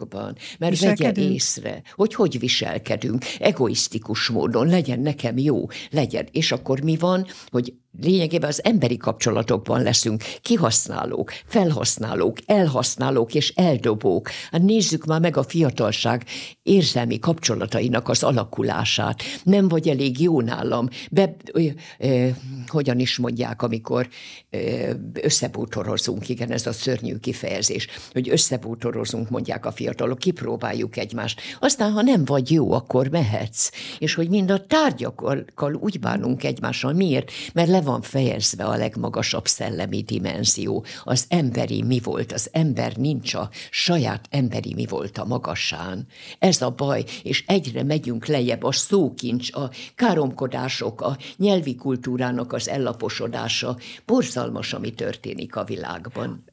Mert vegye észre, hogy hogy viselkedünk, egoisztikus módon, legyen nekem jó, legyen. És akkor mi van, hogy lényegében az emberi kapcsolatokban leszünk, kihasználók, felhasználók, elhasználók és eldobók. Hát nézzük már meg a fiatalság érzelmi kapcsolatainak az alakulását. Nem vagy elég jó nálam. Be, ö, ö, hogyan is mondják, amikor ö, összebútorozunk, igen, ez a szörnyű kifejezés, hogy összebútorozunk, mondják a fiatalok, kipróbáljuk egymást. Aztán, ha nem vagy jó, akkor mehetsz. És hogy mind a tárgyakkal úgy bánunk egymással. Miért? Mert le van fejezve a legmagasabb szellemi dimenzió, az emberi mi volt, az ember nincs a saját emberi mi volt a magasán. Ez a baj, és egyre megyünk lejjebb a szókincs, a káromkodások, a nyelvi kultúrának az ellaposodása. Borzalmas, ami történik a világban.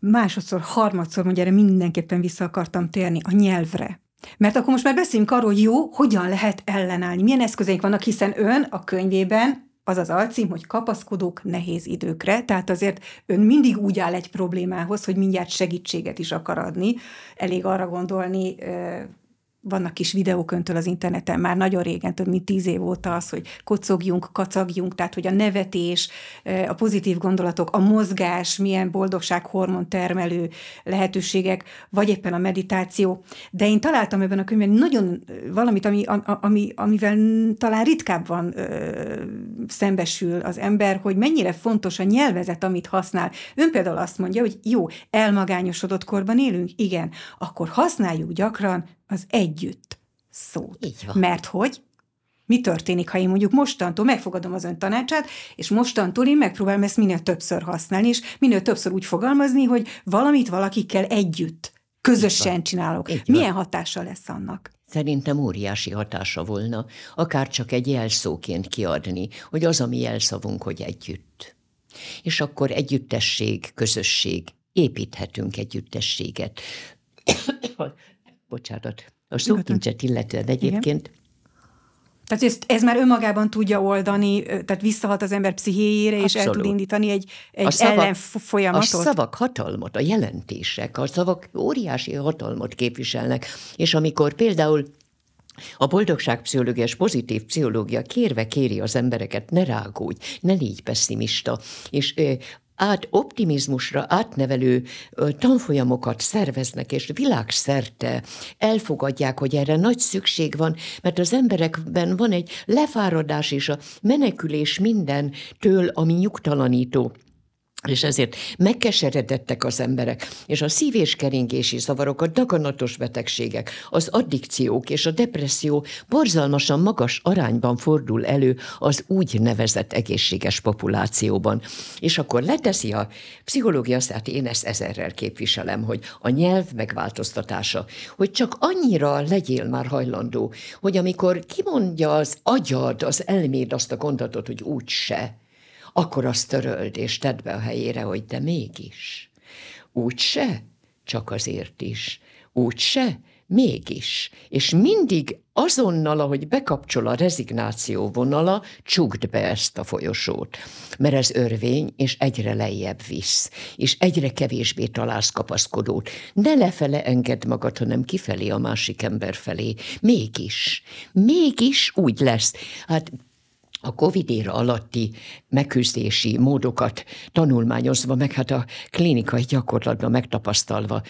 Másodszor, harmadszor, mondja, erre mindenképpen vissza akartam térni, a nyelvre. Mert akkor most már beszéljünk arról, hogy jó, hogyan lehet ellenállni, milyen eszközeink vannak, hiszen ön a könyvében az az alcím, hogy kapaszkodók nehéz időkre, tehát azért ön mindig úgy áll egy problémához, hogy mindjárt segítséget is akar adni. Elég arra gondolni, vannak kis videóköntől az interneten már nagyon régen, több mint tíz év óta az, hogy kocogjunk, kacagjunk, tehát hogy a nevetés, a pozitív gondolatok, a mozgás, milyen boldogság hormon termelő lehetőségek, vagy éppen a meditáció. De én találtam ebben a könyvben nagyon valamit, ami, ami, amivel talán ritkábban ö, szembesül az ember, hogy mennyire fontos a nyelvezet, amit használ. Ön például azt mondja, hogy jó, elmagányosodott korban élünk? Igen. Akkor használjuk gyakran az együtt szót. Így van. Mert hogy mi történik, ha én mondjuk mostantól megfogadom az ön tanácsát, és mostantól én megpróbálom ezt minél többször használni, és minél többször úgy fogalmazni, hogy valamit valakikkel együtt, közösen Itt csinálok. van. Milyen hatása lesz annak? Szerintem óriási hatása volna, akár csak egy jelszóként kiadni, hogy az a mi jelszavunk, hogy együtt. És akkor együttesség, közösség, építhetünk együttességet bocsánat, a hát szókincset illetően egyébként. Igen. Tehát ez, ez már önmagában tudja oldani, tehát visszahat az ember pszichéjére, Abszolút. és el tud indítani egy, egy a szavak, folyamatot. A szavak hatalmat, a jelentések, a szavak óriási hatalmat képviselnek, és amikor például a boldogságpszichológia és pozitív pszichológia kérve kéri az embereket, ne rágódj, ne légy pessimista. És át optimizmusra átnevelő tanfolyamokat szerveznek, és világszerte elfogadják, hogy erre nagy szükség van, mert az emberekben van egy lefáradás és a menekülés mindentől, ami nyugtalanító és ezért megkeseredettek az emberek, és a szív- és keringési zavarok, a daganatos betegségek, az addikciók és a depresszió borzalmasan magas arányban fordul elő az úgy nevezett egészséges populációban. És akkor leteszi a pszichológia, tehát én ezt ezerrel képviselem, hogy a nyelv megváltoztatása, hogy csak annyira legyél már hajlandó, hogy amikor kimondja az agyad, az elméd azt a gondatot, hogy úgyse, akkor azt töröld, és tedd be a helyére, hogy de mégis. Úgy se, csak azért is. Úgy se, mégis. És mindig azonnal, ahogy bekapcsol a rezignáció vonala, csukd be ezt a folyosót, mert ez örvény, és egyre lejjebb visz, és egyre kevésbé találsz kapaszkodót. Ne lefele engedd magad, hanem kifelé a másik ember felé. Mégis, mégis úgy lesz. Hát a covid éra alatti megküzdési módokat tanulmányozva, meg hát a klinikai gyakorlatban megtapasztalva,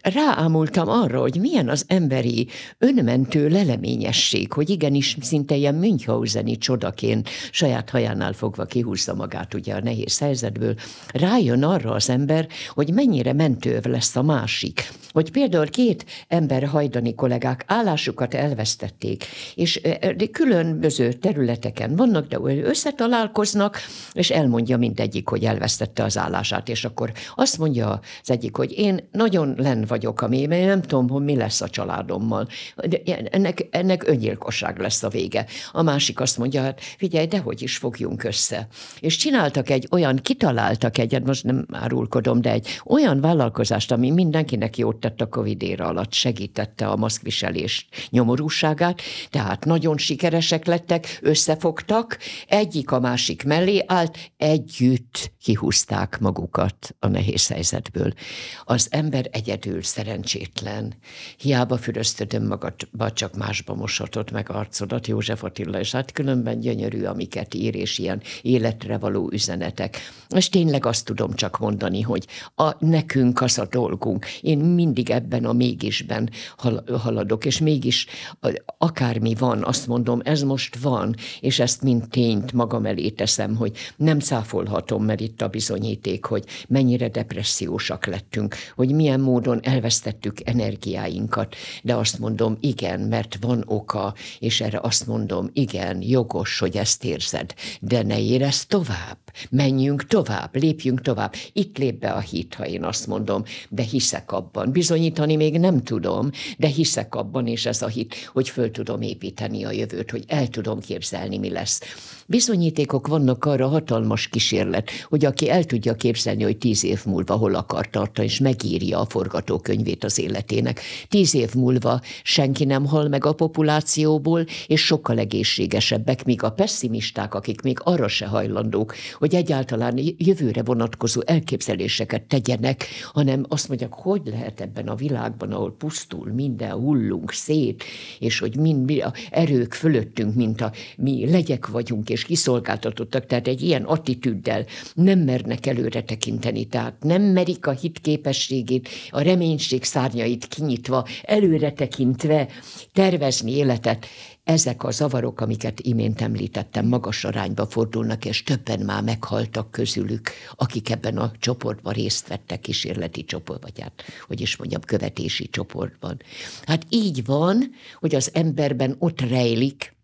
ráámultam arra, hogy milyen az emberi önmentő leleményesség, hogy igenis szinte ilyen Münchhauseni csodaként saját hajánál fogva kihúzza magát ugye a nehéz helyzetből, rájön arra az ember, hogy mennyire mentőv lesz a másik. Hogy például két ember hajdani kollégák állásukat elvesztették, és e, e, különböző területeken vannak, de összetalálkoznak, és elmondja mindegyik, hogy elvesztette az állását, és akkor azt mondja az egyik, hogy én nagyon len vagyok, ami mert nem tudom, hogy mi lesz a családommal. De ennek, ennek öngyilkosság lesz a vége. A másik azt mondja, hát figyelj, dehogy is fogjunk össze. És csináltak egy olyan, kitaláltak egyet, hát most nem árulkodom, de egy olyan vállalkozást, ami mindenkinek jót tett a Covid éra alatt, segítette a maszkviselés nyomorúságát, tehát nagyon sikeresek lettek, összefogtak, egyik a másik mellett, mellé állt, együtt kihúzták magukat a nehéz helyzetből. Az ember egyedül szerencsétlen. Hiába füröztöd magadba, csak másba mosatod meg arcodat, József Attila, és hát különben gyönyörű, amiket ír, és ilyen életre való üzenetek. És tényleg azt tudom csak mondani, hogy a, nekünk az a dolgunk. Én mindig ebben a mégisben hal, haladok, és mégis akármi van, azt mondom, ez most van, és ezt mint tényt magam elé teszem, hogy nem száfolhatom, mert itt a bizonyíték, hogy mennyire depressziósak lettünk, hogy milyen módon elvesztettük energiáinkat, de azt mondom, igen, mert van oka, és erre azt mondom, igen, jogos, hogy ezt érzed, de ne érezd tovább, menjünk tovább, lépjünk tovább. Itt lép be a hit, ha én azt mondom, de hiszek abban. Bizonyítani még nem tudom, de hiszek abban, és ez a hit, hogy föl tudom építeni a jövőt, hogy el tudom képzelni, mi lesz. Bizonyítékok vannak arra hatalmas kísérlet, hogy aki el tudja képzelni, hogy tíz év múlva hol akar tartani, és megírja a forgatókönyvét az életének. Tíz év múlva senki nem hal meg a populációból, és sokkal egészségesebbek, míg a pessimisták, akik még arra se hajlandók, hogy egyáltalán jövőre vonatkozó elképzeléseket tegyenek, hanem azt mondják, hogy lehet ebben a világban, ahol pusztul minden, hullunk szét, és hogy mind, mi a erők fölöttünk, mint a mi legyek vagyunk, és kiszolgáltatottak, tehát egy ilyen attitűddel nem mernek előre tekinteni, tehát nem merik a hit képességét, a reménység szárnyait kinyitva, előre tekintve tervezni életet, ezek a zavarok, amiket imént említettem, magas arányba fordulnak, és többen már meghaltak közülük, akik ebben a csoportban részt vettek, kísérleti csoport vagy hát, hogy is mondjam, követési csoportban. Hát így van, hogy az emberben ott rejlik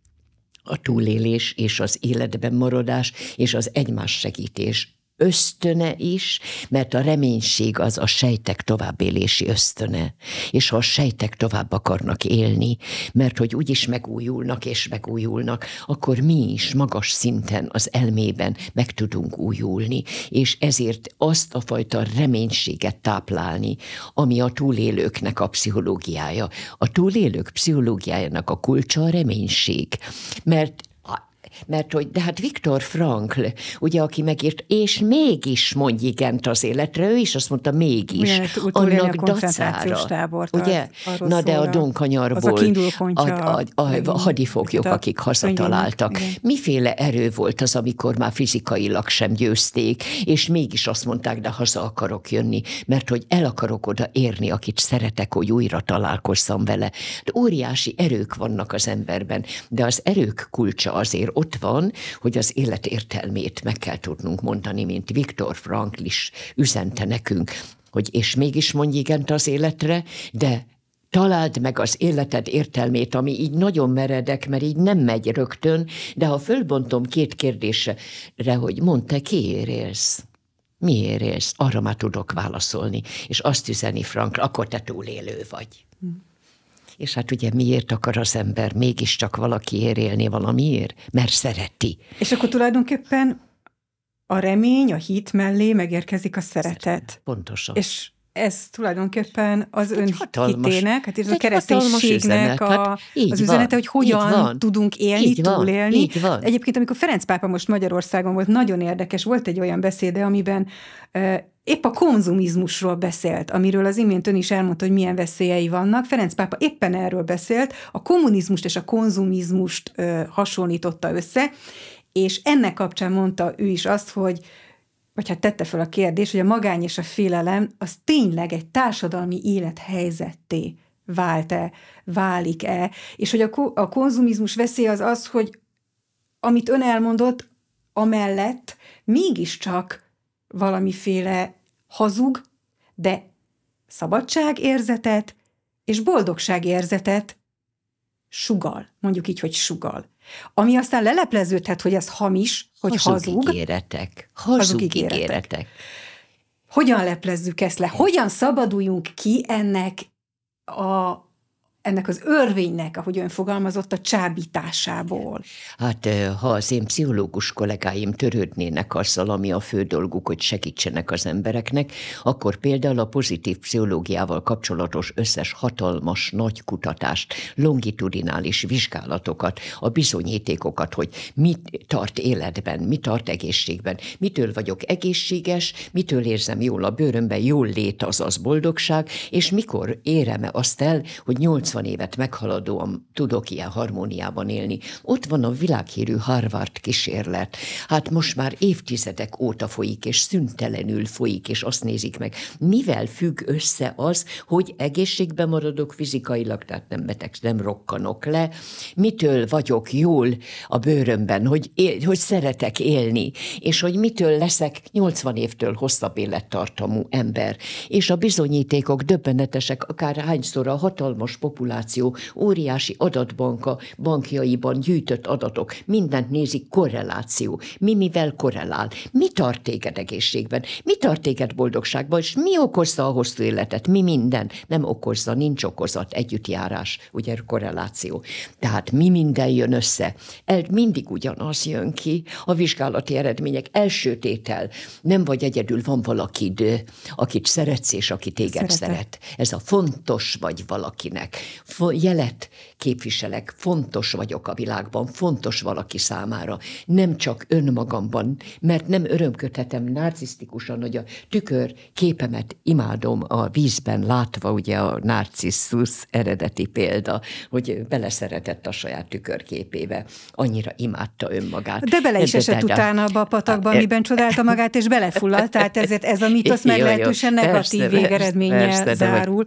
a túlélés és az életben maradás és az egymás segítés ösztöne is, mert a reménység az a sejtek továbbélési ösztöne. És ha a sejtek tovább akarnak élni, mert hogy úgyis megújulnak és megújulnak, akkor mi is magas szinten az elmében meg tudunk újulni, és ezért azt a fajta reménységet táplálni, ami a túlélőknek a pszichológiája. A túlélők pszichológiájának a kulcsa a reménység, mert mert hogy, de hát Viktor Frankl, ugye, aki megírt, és mégis mondj igent az életre, ő is azt mondta, mégis. Milyen, hát annak a dacára. Ugye? ugye? Na de a donkanyarból a, a, a, a hadifoglyok, a, akik hazataláltak. Igen, igen. Miféle erő volt az, amikor már fizikailag sem győzték, és mégis azt mondták, de haza akarok jönni, mert hogy el akarok oda érni, akit szeretek, hogy újra találkozzam vele. De óriási erők vannak az emberben, de az erők kulcsa azért ott ott van, hogy az élet értelmét meg kell tudnunk mondani, mint Viktor Frankl is üzente nekünk, hogy és mégis mondj igent az életre, de találd meg az életed értelmét, ami így nagyon meredek, mert így nem megy rögtön, de ha fölbontom két kérdésre, hogy mondta, kiért élsz? Miért élsz? Arra már tudok válaszolni, és azt üzeni Frank, akkor te túlélő vagy. És hát ugye miért akar az ember mégiscsak valaki érélni valamiért? Mert szereti. És akkor tulajdonképpen a remény, a hit mellé megérkezik a szeretet. Szeretem. Pontosan. És ez tulajdonképpen az hát egy hitének, hát ez a kereszténységnek hát a, hát az üzenete, hogy hogyan van, tudunk élni, így túlélni. Van, így van. Egyébként, amikor Ferenc pápa most Magyarországon volt, nagyon érdekes, volt egy olyan beszéde, amiben épp a konzumizmusról beszélt, amiről az imént ön is elmondta, hogy milyen veszélyei vannak. Ferenc pápa éppen erről beszélt, a kommunizmust és a konzumizmust ö, hasonlította össze, és ennek kapcsán mondta ő is azt, hogy vagy hát tette fel a kérdés, hogy a magány és a félelem az tényleg egy társadalmi élethelyzetté vált-e, válik-e, és hogy a, ko- a konzumizmus veszély az az, hogy amit ön elmondott, amellett mégiscsak valamiféle hazug, de szabadságérzetet és boldogságérzetet sugal, mondjuk így, hogy sugal. Ami aztán lelepleződhet, hogy ez hamis, hogy hazug. Hazug ígéretek. Hazug, hazug ígéretek. ígéretek. Hogyan leplezzük ezt le? Hogyan szabaduljunk ki ennek a ennek az örvénynek, ahogy ön fogalmazott, a csábításából? Hát eh, ha az én pszichológus kollégáim törődnének azzal, ami a fő dolguk, hogy segítsenek az embereknek, akkor például a pozitív pszichológiával kapcsolatos összes hatalmas nagy kutatást, longitudinális vizsgálatokat, a bizonyítékokat, hogy mit tart életben, mit tart egészségben, mitől vagyok egészséges, mitől érzem jól a bőrömben, jól lét, azaz boldogság, és mikor érem azt el, hogy 8 80 évet meghaladóan tudok ilyen harmóniában élni. Ott van a világhírű Harvard kísérlet. Hát most már évtizedek óta folyik, és szüntelenül folyik, és azt nézik meg, mivel függ össze az, hogy egészségben maradok fizikailag, tehát nem beteg, nem rokkanok le, mitől vagyok jól a bőrömben, hogy, él, hogy szeretek élni, és hogy mitől leszek 80 évtől hosszabb élettartamú ember. És a bizonyítékok döbbenetesek, akár hányszor a hatalmas populáció manipuláció, óriási adatbanka, bankjaiban gyűjtött adatok, mindent nézik korreláció. Mi mivel korrelál? Mi tart téged egészségben? Mi tart téged boldogságban? És mi okozza a hosszú életet? Mi minden? Nem okozza, nincs okozat, együttjárás, ugye korreláció. Tehát mi minden jön össze? El, mindig ugyanaz jön ki. A vizsgálati eredmények első tétel. Nem vagy egyedül, van valakid, akit szeretsz, és aki téged Szeretem. szeret. Ez a fontos vagy valakinek jelet képviselek, fontos vagyok a világban, fontos valaki számára, nem csak önmagamban, mert nem örömködhetem narcisztikusan, hogy a tükör képemet imádom a vízben látva, ugye a narcisztus eredeti példa, hogy beleszeretett a saját tükörképébe, annyira imádta önmagát. De bele is esett utána abba a patakba, ah, e- amiben csodálta magát, és belefulladt, tehát ezért ez a mitosz (laughs) meglehetősen negatív végeredménnyel zárul.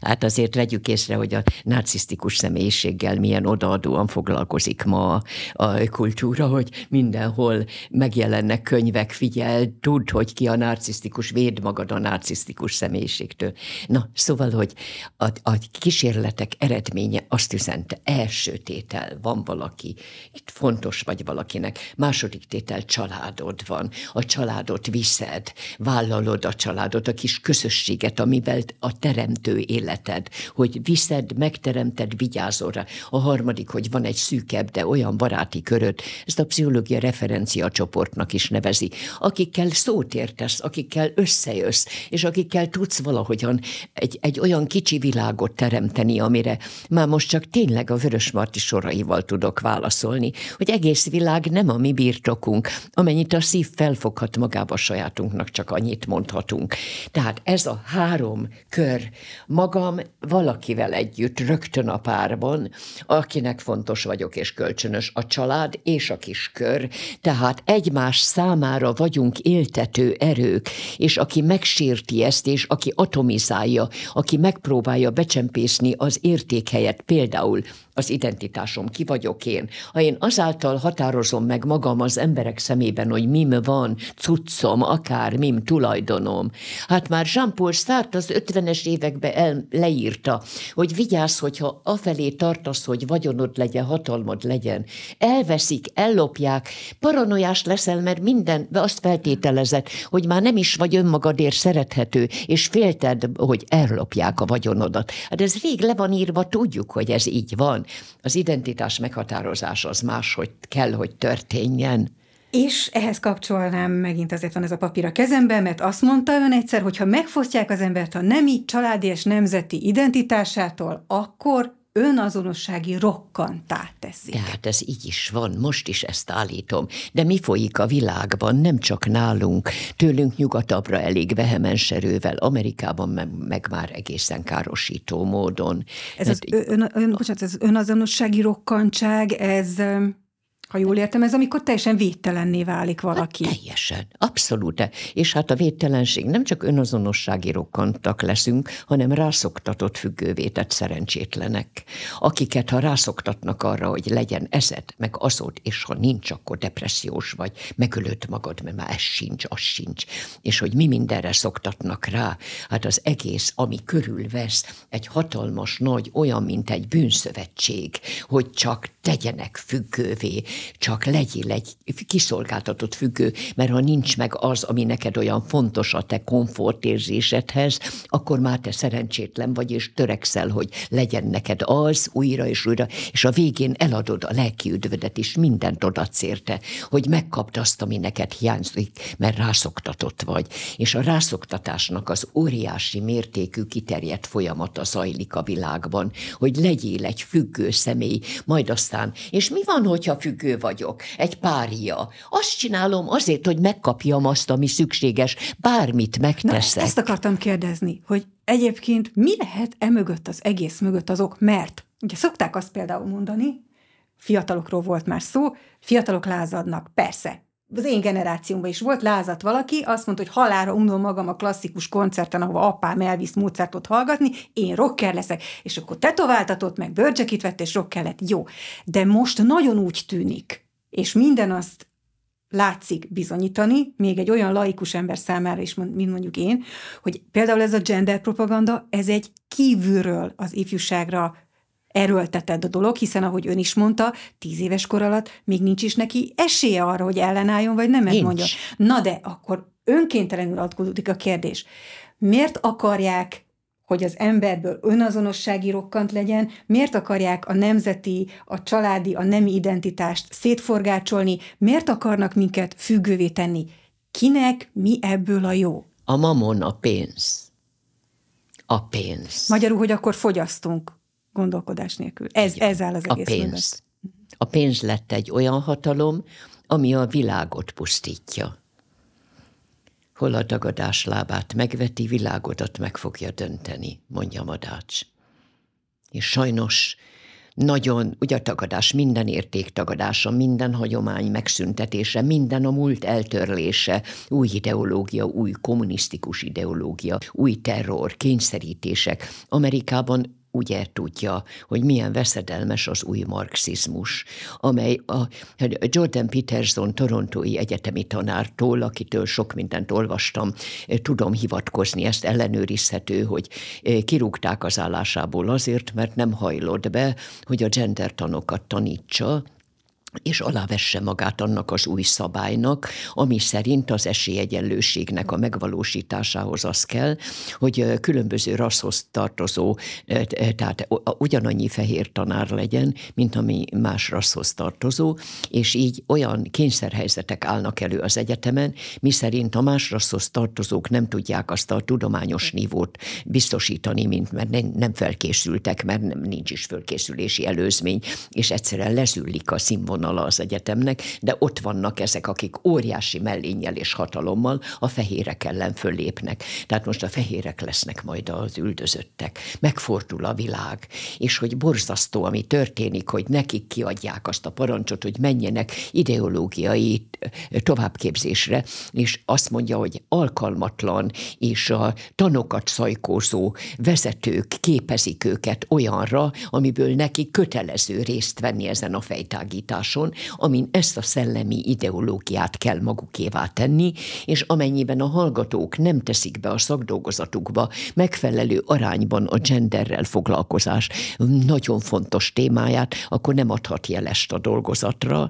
Hát azért vegyük észre, hogy a narcisztikus személyiséggel milyen odaadóan foglalkozik ma a, a kultúra, hogy mindenhol megjelennek könyvek, figyel, tudd, hogy ki a narcisztikus, véd magad a narcisztikus személyiségtől. Na, szóval, hogy a, a kísérletek eredménye azt üzente, első tétel, van valaki, itt fontos vagy valakinek, második tétel, családod van, a családot viszed, vállalod a családot, a kis közösséget, amivel a teremtő életed, hogy viszed, megteremted, vigyázol rá. A harmadik, hogy van egy szűkebb, de olyan baráti köröd, ezt a pszichológia referencia csoportnak is nevezi, akikkel szót értesz, akikkel összejössz, és akikkel tudsz valahogyan egy, egy olyan kicsi világot teremteni, amire már most csak tényleg a Vörösmarty soraival tudok válaszolni, hogy egész világ nem a mi birtokunk, amennyit a szív felfoghat magába sajátunknak, csak annyit mondhatunk. Tehát ez a három kör magam valakivel együtt, rögtön a párban, akinek fontos vagyok és kölcsönös a család és a kiskör, tehát egymás számára vagyunk éltető erők, és aki megsérti ezt, és aki atomizálja, aki megpróbálja becsempészni az értékhelyet például az identitásom, ki vagyok én. Ha én azáltal határozom meg magam az emberek szemében, hogy mim van, cuccom, akár mim tulajdonom. Hát már Jean-Paul Sartre az 50-es években el, leírta, hogy vigyázz, hogyha afelé tartasz, hogy vagyonod legyen, hatalmad legyen. Elveszik, ellopják, paranoiás leszel, mert minden, de azt feltételezed, hogy már nem is vagy önmagadért szerethető, és félted, hogy ellopják a vagyonodat. Hát ez rég le van írva, tudjuk, hogy ez így van az identitás meghatározása az más, hogy kell, hogy történjen. És ehhez kapcsolnám, megint azért van ez a papír a kezemben, mert azt mondta ön egyszer, hogy ha megfosztják az embert a nemi, családi és nemzeti identitásától, akkor önazonossági rokkantá teszik. hát ez így is van, most is ezt állítom. De mi folyik a világban, nem csak nálunk, tőlünk nyugatabbra elég vehemens erővel, Amerikában meg, meg már egészen károsító módon. Ez, Mert, az, hát ön, ön, bocsánat, ez önazonossági rokkantság, ez ha jól értem, ez amikor teljesen védtelenné válik hát valaki. Hát teljesen, abszolút. És hát a védtelenség nem csak önazonossági rokkantak leszünk, hanem rászoktatott függővé tett szerencsétlenek, akiket ha rászoktatnak arra, hogy legyen ezed, meg azod, és ha nincs, akkor depressziós vagy, megölött magad, mert már ez sincs, az sincs. És hogy mi mindenre szoktatnak rá, hát az egész, ami körülvesz, egy hatalmas nagy, olyan, mint egy bűnszövetség, hogy csak tegyenek függővé, csak legyél egy kiszolgáltatott függő, mert ha nincs meg az, ami neked olyan fontos a te komfortérzésedhez, akkor már te szerencsétlen vagy, és törekszel, hogy legyen neked az újra és újra, és a végén eladod a lelki üdvödet, is, mindent odatsz érte, hogy megkapd azt, ami neked hiányzik, mert rászoktatott vagy. És a rászoktatásnak az óriási mértékű kiterjedt folyamata zajlik a világban, hogy legyél egy függő személy, majd aztán, és mi van, hogyha függő bűnöző vagyok, egy párja. Azt csinálom azért, hogy megkapjam azt, ami szükséges, bármit megteszek. Na, ezt akartam kérdezni, hogy egyébként mi lehet e mögött az egész mögött azok, mert ugye szokták azt például mondani, fiatalokról volt már szó, fiatalok lázadnak, persze, az én generációmban is volt, lázat valaki, azt mondta, hogy halára unom magam a klasszikus koncerten, ahova apám elvisz Mozartot hallgatni, én rocker leszek, és akkor tetováltatott, meg bőrcsekit vett, és rocker lett. Jó. De most nagyon úgy tűnik, és minden azt látszik bizonyítani, még egy olyan laikus ember számára is, mint mondjuk én, hogy például ez a gender propaganda, ez egy kívülről az ifjúságra erőltetett a dolog, hiszen ahogy ön is mondta, tíz éves kor alatt még nincs is neki esélye arra, hogy ellenálljon, vagy nem ezt mondja. Na de akkor önkéntelenül adódik a kérdés. Miért akarják hogy az emberből önazonossági rokkant legyen, miért akarják a nemzeti, a családi, a nemi identitást szétforgácsolni, miért akarnak minket függővé tenni. Kinek mi ebből a jó? A mamon a pénz. A pénz. Magyarul, hogy akkor fogyasztunk gondolkodás nélkül. Ez, Igen. ez áll az egész a pénz. Mögött. A pénz lett egy olyan hatalom, ami a világot pusztítja. Hol a dagadás lábát megveti, világodat meg fogja dönteni, mondja Madács. És sajnos nagyon, ugye a tagadás, minden érték tagadása, minden hagyomány megszüntetése, minden a múlt eltörlése, új ideológia, új kommunisztikus ideológia, új terror, kényszerítések. Amerikában ugye tudja, hogy milyen veszedelmes az új marxizmus, amely a Jordan Peterson torontói egyetemi tanártól, akitől sok mindent olvastam, eh, tudom hivatkozni, ezt ellenőrizhető, hogy eh, kirúgták az állásából azért, mert nem hajlott be, hogy a gender tanokat tanítsa, és alávesse magát annak az új szabálynak, ami szerint az esélyegyenlőségnek a megvalósításához az kell, hogy különböző rasszhoz tartozó, tehát ugyanannyi fehér tanár legyen, mint ami más rasszhoz tartozó, és így olyan kényszerhelyzetek állnak elő az egyetemen, mi szerint a más rasszhoz tartozók nem tudják azt a tudományos nívót biztosítani, mint mert nem felkészültek, mert nincs is fölkészülési előzmény, és egyszerűen lezüllik a színvonal vonala az egyetemnek, de ott vannak ezek, akik óriási mellénnyel és hatalommal a fehérek ellen föllépnek. Tehát most a fehérek lesznek majd az üldözöttek. Megfordul a világ, és hogy borzasztó, ami történik, hogy nekik kiadják azt a parancsot, hogy menjenek ideológiai továbbképzésre, és azt mondja, hogy alkalmatlan és a tanokat szajkózó vezetők képezik őket olyanra, amiből neki kötelező részt venni ezen a fejtágításon oktatáson, amin ezt a szellemi ideológiát kell magukévá tenni, és amennyiben a hallgatók nem teszik be a szakdolgozatukba megfelelő arányban a genderrel foglalkozás nagyon fontos témáját, akkor nem adhat jelest a dolgozatra.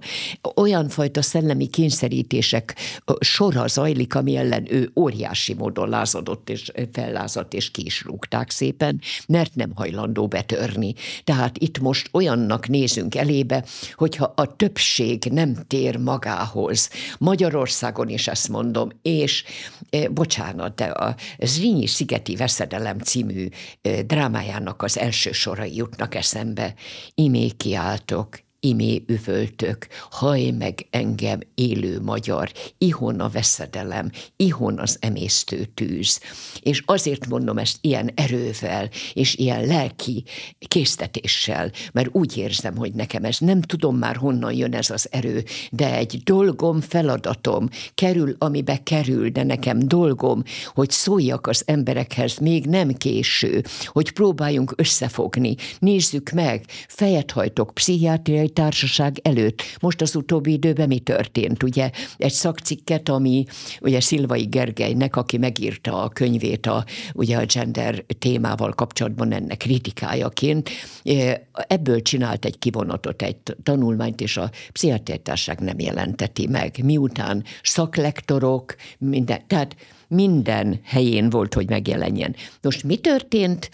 Olyan fajta szellemi kényszerítések sorra zajlik, ami ellen ő óriási módon lázadott és fellázadt, és ki is rúgták szépen, mert nem hajlandó betörni. Tehát itt most olyannak nézünk elébe, hogyha a a többség nem tér magához. Magyarországon is ezt mondom, és eh, bocsánat, de a Zrínyi Szigeti Veszedelem című eh, drámájának az első sorai jutnak eszembe. Imé kiáltok, imé üvöltök, haj meg engem, élő magyar, ihon a veszedelem, ihon az emésztő tűz. És azért mondom ezt ilyen erővel, és ilyen lelki késztetéssel, mert úgy érzem, hogy nekem ez nem tudom már honnan jön ez az erő, de egy dolgom, feladatom, kerül, amibe kerül, de nekem dolgom, hogy szóljak az emberekhez, még nem késő, hogy próbáljunk összefogni, nézzük meg, fejet hajtok pszichiátriai egy társaság előtt. Most az utóbbi időben mi történt? Ugye egy szakcikket, ami ugye Szilvai Gergelynek, aki megírta a könyvét a, ugye a gender témával kapcsolatban ennek kritikájaként, eh, ebből csinált egy kivonatot, egy tanulmányt, és a társaság nem jelenteti meg. Miután szaklektorok, minden, tehát minden helyén volt, hogy megjelenjen. Most mi történt?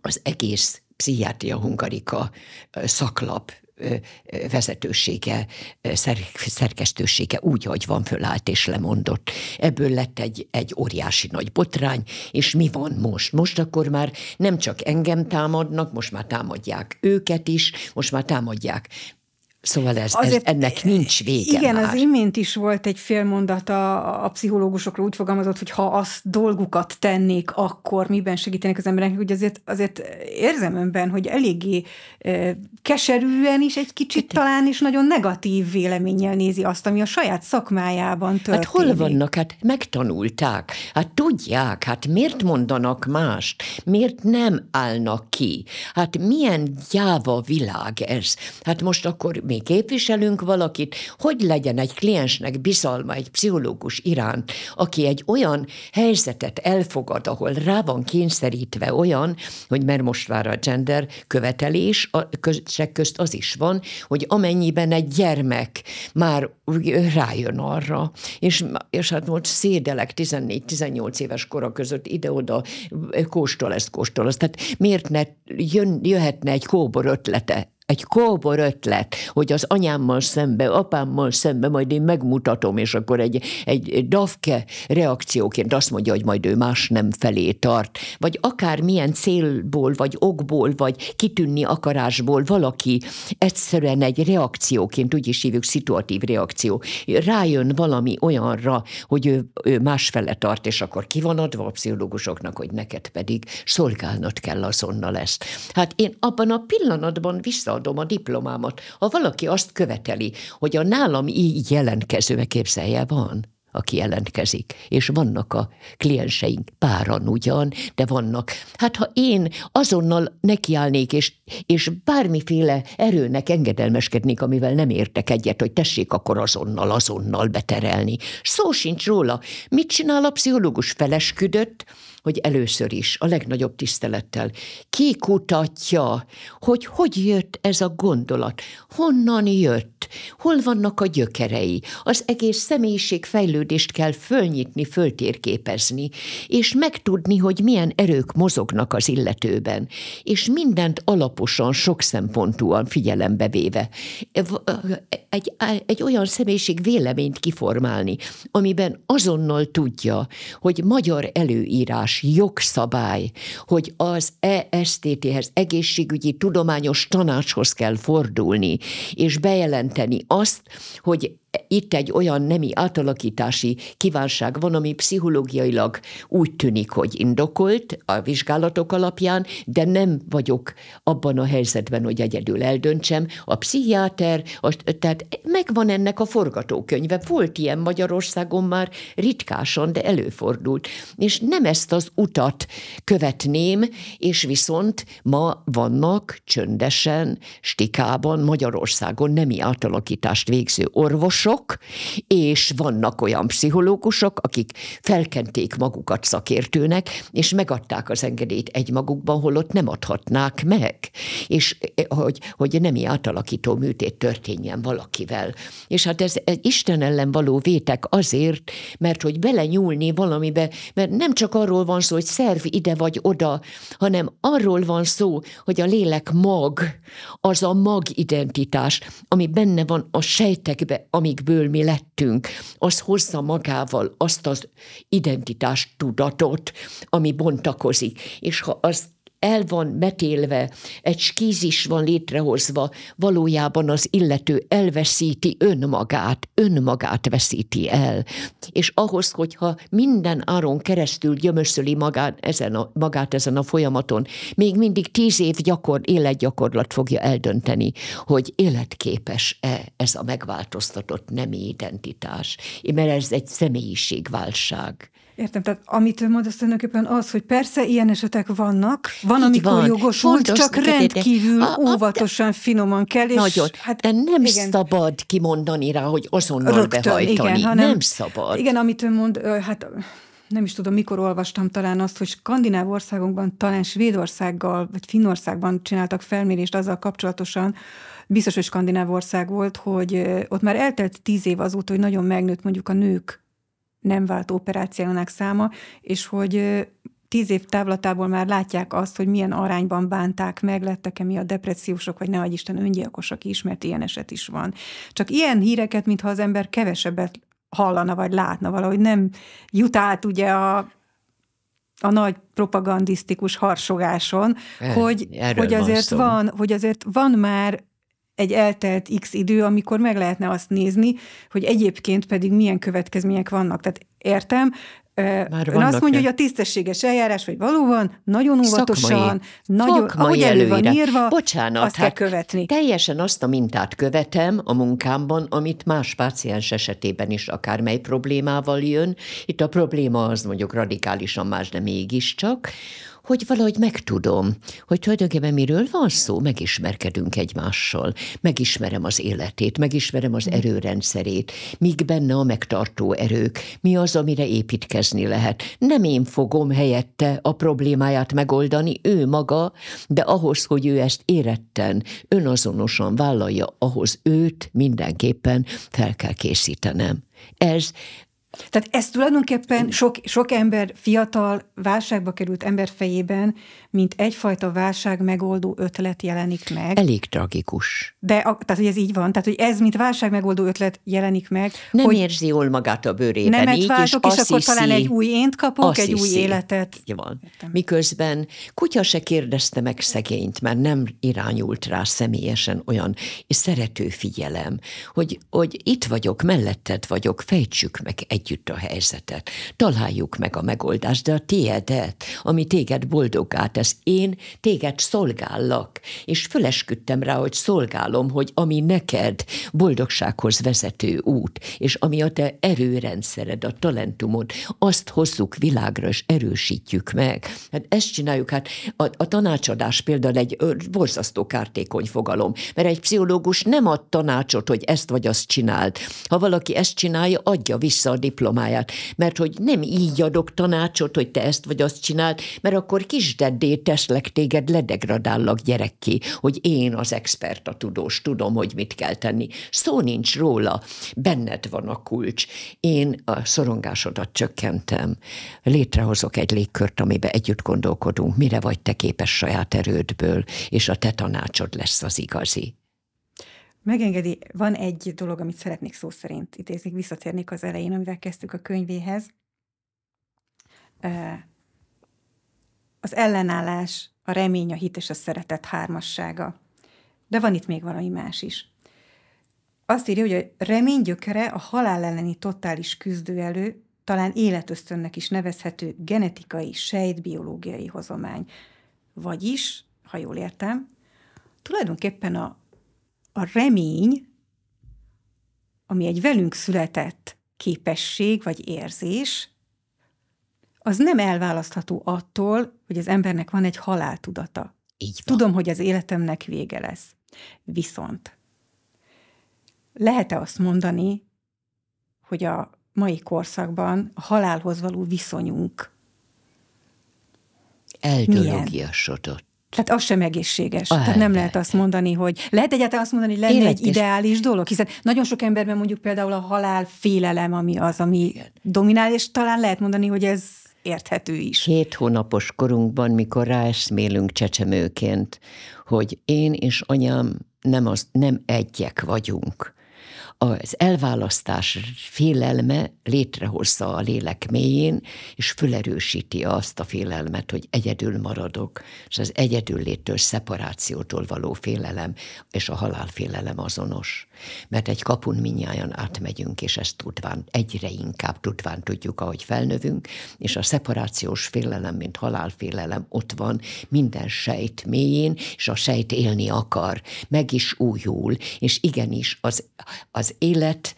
Az egész Pszichiátria Hungarika eh, szaklap vezetősége, szer, szerkesztősége úgy, ahogy van, fölállt és lemondott. Ebből lett egy, egy óriási nagy botrány, és mi van most? Most akkor már nem csak engem támadnak, most már támadják őket is, most már támadják Szóval ez, Azért, ennek nincs vége Igen, már. az imént is volt egy félmondata a pszichológusokról úgy fogalmazott, hogy ha azt dolgukat tennék, akkor miben segítenek az embereknek. Ugye azért, azért érzem önben, hogy eléggé e, keserűen is egy kicsit talán is nagyon negatív véleménnyel nézi azt, ami a saját szakmájában történik. Hát hol vannak? Hát megtanulták. Hát tudják. Hát miért mondanak mást? Miért nem állnak ki? Hát milyen gyáva világ ez? Hát most akkor mi képviselünk valakit, hogy legyen egy kliensnek bizalma egy pszichológus iránt, aki egy olyan helyzetet elfogad, ahol rá van kényszerítve olyan, hogy mert most már a gender követelés, a közösség közt az is van, hogy amennyiben egy gyermek már rájön arra, és, és hát most szédelek 14-18 éves kora között ide-oda kóstol ezt, kóstol azt. Tehát miért ne jön, jöhetne egy kóbor ötlete egy kóbor ötlet, hogy az anyámmal szembe, apámmal szembe, majd én megmutatom, és akkor egy, egy dafke reakcióként azt mondja, hogy majd ő más nem felé tart, vagy akár milyen célból, vagy okból, vagy kitűnni akarásból valaki egyszerűen egy reakcióként, úgy is hívjuk szituatív reakció, rájön valami olyanra, hogy ő, ő másfele tart, és akkor ki van adva a pszichológusoknak, hogy neked pedig szolgálnod kell azonnal ezt. Hát én abban a pillanatban vissza odaadom a diplomámat. Ha valaki azt követeli, hogy a nálam így jelentkező, képzelje van, aki jelentkezik, és vannak a klienseink páran ugyan, de vannak. Hát ha én azonnal nekiállnék, és, és bármiféle erőnek engedelmeskednék, amivel nem értek egyet, hogy tessék akkor azonnal, azonnal beterelni. Szó sincs róla. Mit csinál a pszichológus? Felesküdött, hogy először is, a legnagyobb tisztelettel, kikutatja, hogy hogy jött ez a gondolat, honnan jött, hol vannak a gyökerei. Az egész személyiségfejlődést kell fölnyitni, föltérképezni, és megtudni, hogy milyen erők mozognak az illetőben, és mindent alaposan, sok szempontúan figyelembe véve. Egy, egy olyan személyiség véleményt kiformálni, amiben azonnal tudja, hogy magyar előírás általános jogszabály, hogy az ESTT-hez, egészségügyi tudományos tanácshoz kell fordulni, és bejelenteni azt, hogy itt egy olyan nemi átalakítási kívánság van, ami pszichológiailag úgy tűnik, hogy indokolt a vizsgálatok alapján, de nem vagyok abban a helyzetben, hogy egyedül eldöntsem. A pszichiáter, a, tehát megvan ennek a forgatókönyve. Volt ilyen Magyarországon már ritkásan, de előfordult. És nem ezt az utat követném, és viszont ma vannak csöndesen, stikában Magyarországon nemi átalakítást végző orvos, pszichológusok, és vannak olyan pszichológusok, akik felkenték magukat szakértőnek, és megadták az engedélyt egymagukban, holott nem adhatnák meg, és eh, hogy, hogy nem ilyen átalakító műtét történjen valakivel. És hát ez, ez Isten ellen való vétek azért, mert hogy belenyúlni valamibe, mert nem csak arról van szó, hogy szerv ide vagy oda, hanem arról van szó, hogy a lélek mag, az a mag identitás, ami benne van a sejtekbe, ami amikből mi lettünk, az hozza magával azt az identitás tudatot, ami bontakozik. És ha azt el van metélve, egy skízis van létrehozva, valójában az illető elveszíti önmagát, önmagát veszíti el. És ahhoz, hogyha minden áron keresztül gyömöszöli magán ezen a, magát ezen a folyamaton, még mindig tíz év gyakor, életgyakorlat fogja eldönteni, hogy életképes-e ez a megváltoztatott nemi identitás, mert ez egy személyiségválság. Értem, tehát amit mond, az tulajdonképpen az, hogy persze ilyen esetek vannak, van, Így amikor van. jogosult, Fontos, csak rendkívül a, a, óvatosan, de, finoman kell. És nagyon, hát, de nem igen. szabad kimondani rá, hogy azonnal Rögtön, behajtani. Igen, hanem, nem szabad. Igen, amit ő mond, hát nem is tudom, mikor olvastam talán azt, hogy skandináv országokban, talán Svédországgal, vagy Finnországban csináltak felmérést azzal kapcsolatosan, biztos, hogy skandináv ország volt, hogy ott már eltelt tíz év azóta, hogy nagyon megnőtt mondjuk a nők nem vált operációnak száma, és hogy tíz év távlatából már látják azt, hogy milyen arányban bánták meg, lettek-e mi a depressziósok, vagy ne Isten öngyilkosak is, mert ilyen eset is van. Csak ilyen híreket, mintha az ember kevesebbet hallana, vagy látna, valahogy nem jut át ugye a a nagy propagandisztikus harsogáson, El, eh, hogy, hogy, azért van, hogy azért van már egy eltelt x idő, amikor meg lehetne azt nézni, hogy egyébként pedig milyen következmények vannak. Tehát értem, már Ön azt mondja, el. hogy a tisztességes eljárás, vagy valóban nagyon óvatosan, szakmai, nagyon, szakmai ahogy elő van írva, Bocsánat, azt hát kell követni. Teljesen azt a mintát követem a munkámban, amit más páciens esetében is akármely problémával jön. Itt a probléma az mondjuk radikálisan más, de mégiscsak, hogy valahogy megtudom, hogy tulajdonképpen miről van szó, megismerkedünk egymással, megismerem az életét, megismerem az mm. erőrendszerét, míg benne a megtartó erők, mi az, amire építkezni lehet. Nem én fogom helyette a problémáját megoldani, ő maga, de ahhoz, hogy ő ezt éretten, önazonosan vállalja, ahhoz őt mindenképpen fel kell készítenem. Ez tehát ez tulajdonképpen sok, sok ember, fiatal, válságba került ember fejében, mint egyfajta válság megoldó ötlet jelenik meg. Elég tragikus. De a, tehát, hogy ez így van, tehát, hogy ez, mint válság megoldó ötlet jelenik meg. Nem hogy érzi jól magát a bőrében. Nem így, váltok, és, és akkor hiszi, talán egy új ént kapok, egy hiszi, új életet. Így van. Értem. Miközben kutya se kérdezte meg szegényt, mert nem irányult rá személyesen olyan és szerető figyelem, hogy, hogy itt vagyok, melletted vagyok, fejtsük meg egy együtt a helyzetet. Találjuk meg a megoldást, de a tiédet, ami téged boldogá tesz, én téged szolgállak, és fölesküdtem rá, hogy szolgálom, hogy ami neked boldogsághoz vezető út, és ami a te erőrendszered, a talentumod, azt hozzuk világra, és erősítjük meg. Hát ezt csináljuk, hát a, a tanácsadás például egy borzasztó kártékony fogalom, mert egy pszichológus nem ad tanácsot, hogy ezt vagy azt csináld. Ha valaki ezt csinálja, adja vissza a diplomáját. Mert hogy nem így adok tanácsot, hogy te ezt vagy azt csináld, mert akkor kisdeddé teszlek téged, ledegradállak gyerekké, hogy én az expert, a tudós, tudom, hogy mit kell tenni. Szó nincs róla, benned van a kulcs. Én a szorongásodat csökkentem. Létrehozok egy légkört, amiben együtt gondolkodunk, mire vagy te képes saját erődből, és a te tanácsod lesz az igazi megengedi, van egy dolog, amit szeretnék szó szerint idézni, visszatérnék az elején, amivel kezdtük a könyvéhez. Az ellenállás, a remény, a hit és a szeretet hármassága. De van itt még valami más is. Azt írja, hogy a remény gyökere a halál elleni totális küzdőelő, talán életösztönnek is nevezhető genetikai, sejtbiológiai hozomány. Vagyis, ha jól értem, tulajdonképpen a a remény, ami egy velünk született képesség vagy érzés, az nem elválasztható attól, hogy az embernek van egy haláltudata. Így van. Tudom, hogy az életemnek vége lesz. Viszont lehet-e azt mondani, hogy a mai korszakban a halálhoz való viszonyunk eldologiasodott? Tehát az sem egészséges. Ah, Tehát nem lehet azt mondani, hogy lehet egyáltalán azt mondani, hogy lenne egy ideális dolog, hiszen nagyon sok emberben mondjuk például a halál félelem, ami az, ami Igen. dominál, és talán lehet mondani, hogy ez érthető is. Hét hónapos korunkban, mikor ráeszmélünk csecsemőként, hogy én és anyám nem, az, nem egyek vagyunk, az elválasztás félelme létrehozza a lélek mélyén, és fölerősíti azt a félelmet, hogy egyedül maradok, és az egyedül léttől szeparációtól való félelem és a halálfélelem azonos. Mert egy kapun minnyáján átmegyünk, és ezt tudván, egyre inkább tudván tudjuk, ahogy felnövünk, és a szeparációs félelem, mint halálfélelem ott van minden sejt mélyén, és a sejt élni akar, meg is újul, és igenis az, az élet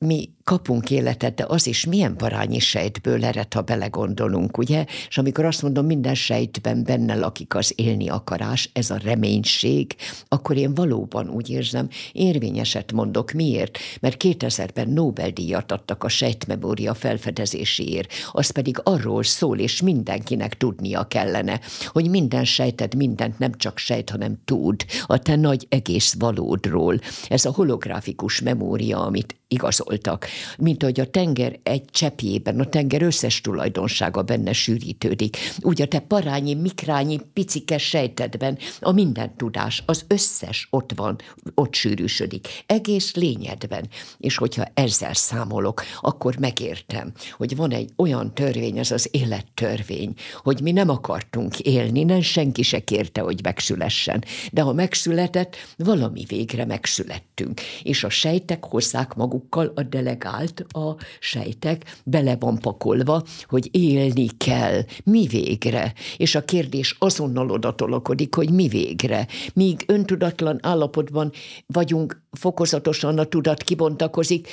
mi kapunk életet, de az is milyen parányi sejtből ered, ha belegondolunk, ugye? És amikor azt mondom, minden sejtben benne lakik az élni akarás, ez a reménység, akkor én valóban úgy érzem, érvényeset mondok. Miért? Mert 2000-ben Nobel-díjat adtak a sejtmemória felfedezéséért. Az pedig arról szól, és mindenkinek tudnia kellene, hogy minden sejted mindent nem csak sejt, hanem tud a te nagy egész valódról. Ez a holográfikus memória, amit igazoltak mint ahogy a tenger egy cseppjében, a tenger összes tulajdonsága benne sűrítődik. Úgy a te parányi, mikrányi, picike sejtedben a minden tudás, az összes ott van, ott sűrűsödik, egész lényedben. És hogyha ezzel számolok, akkor megértem, hogy van egy olyan törvény, ez az élettörvény, hogy mi nem akartunk élni, nem senki se kérte, hogy megszülessen. De ha megszületett, valami végre megszülettünk. És a sejtek hozzák magukkal a deleg megállt a sejtek, bele van pakolva, hogy élni kell, mi végre. És a kérdés azonnal odatolakodik, hogy mi végre. Míg öntudatlan állapotban vagyunk, fokozatosan a tudat kibontakozik,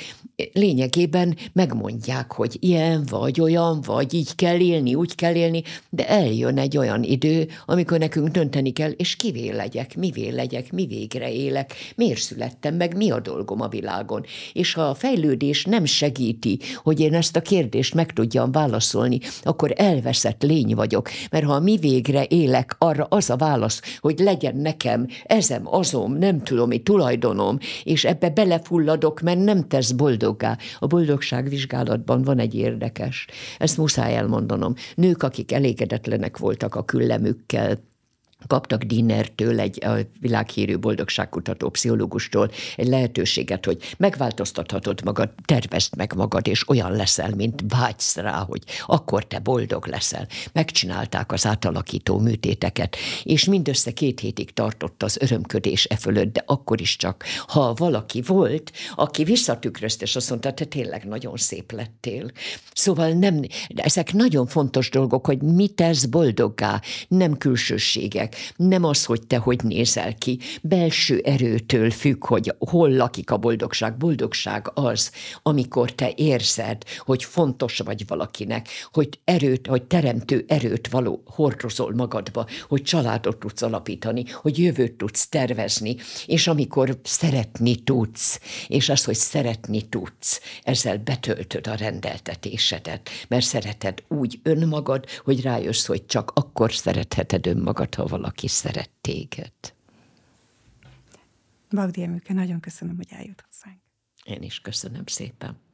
lényegében megmondják, hogy ilyen vagy olyan, vagy így kell élni, úgy kell élni, de eljön egy olyan idő, amikor nekünk dönteni kell, és kivé legyek, mivé legyek, mi végre élek, miért születtem meg, mi a dolgom a világon. És ha a fejlődés nem segíti, hogy én ezt a kérdést meg tudjam válaszolni, akkor elveszett lény vagyok, mert ha mi végre élek, arra az a válasz, hogy legyen nekem ezem, azom, nem tudom, mi tulajdonom, és ebbe belefulladok, mert nem tesz boldoggá. A boldogság vizsgálatban van egy érdekes. Ezt muszáj elmondanom. Nők, akik elégedetlenek voltak a küllemükkel, kaptak Dinertől, egy a világhírű boldogságkutató pszichológustól egy lehetőséget, hogy megváltoztathatod magad, tervezd meg magad, és olyan leszel, mint vágysz rá, hogy akkor te boldog leszel. Megcsinálták az átalakító műtéteket, és mindössze két hétig tartott az örömködés e fölött, de akkor is csak, ha valaki volt, aki visszatükrözte, és azt mondta, te tényleg nagyon szép lettél. Szóval nem, de ezek nagyon fontos dolgok, hogy mit tesz boldoggá, nem külsőségek, emberek. Nem az, hogy te hogy nézel ki. Belső erőtől függ, hogy hol lakik a boldogság. Boldogság az, amikor te érzed, hogy fontos vagy valakinek, hogy erőt, hogy teremtő erőt való hordozol magadba, hogy családot tudsz alapítani, hogy jövőt tudsz tervezni, és amikor szeretni tudsz, és az, hogy szeretni tudsz, ezzel betöltöd a rendeltetésedet, mert szereted úgy önmagad, hogy rájössz, hogy csak akkor szeretheted önmagad, ha valaki valaki szeret téged. Bagdi Emőke, nagyon köszönöm, hogy eljött hozzánk. Én is köszönöm szépen.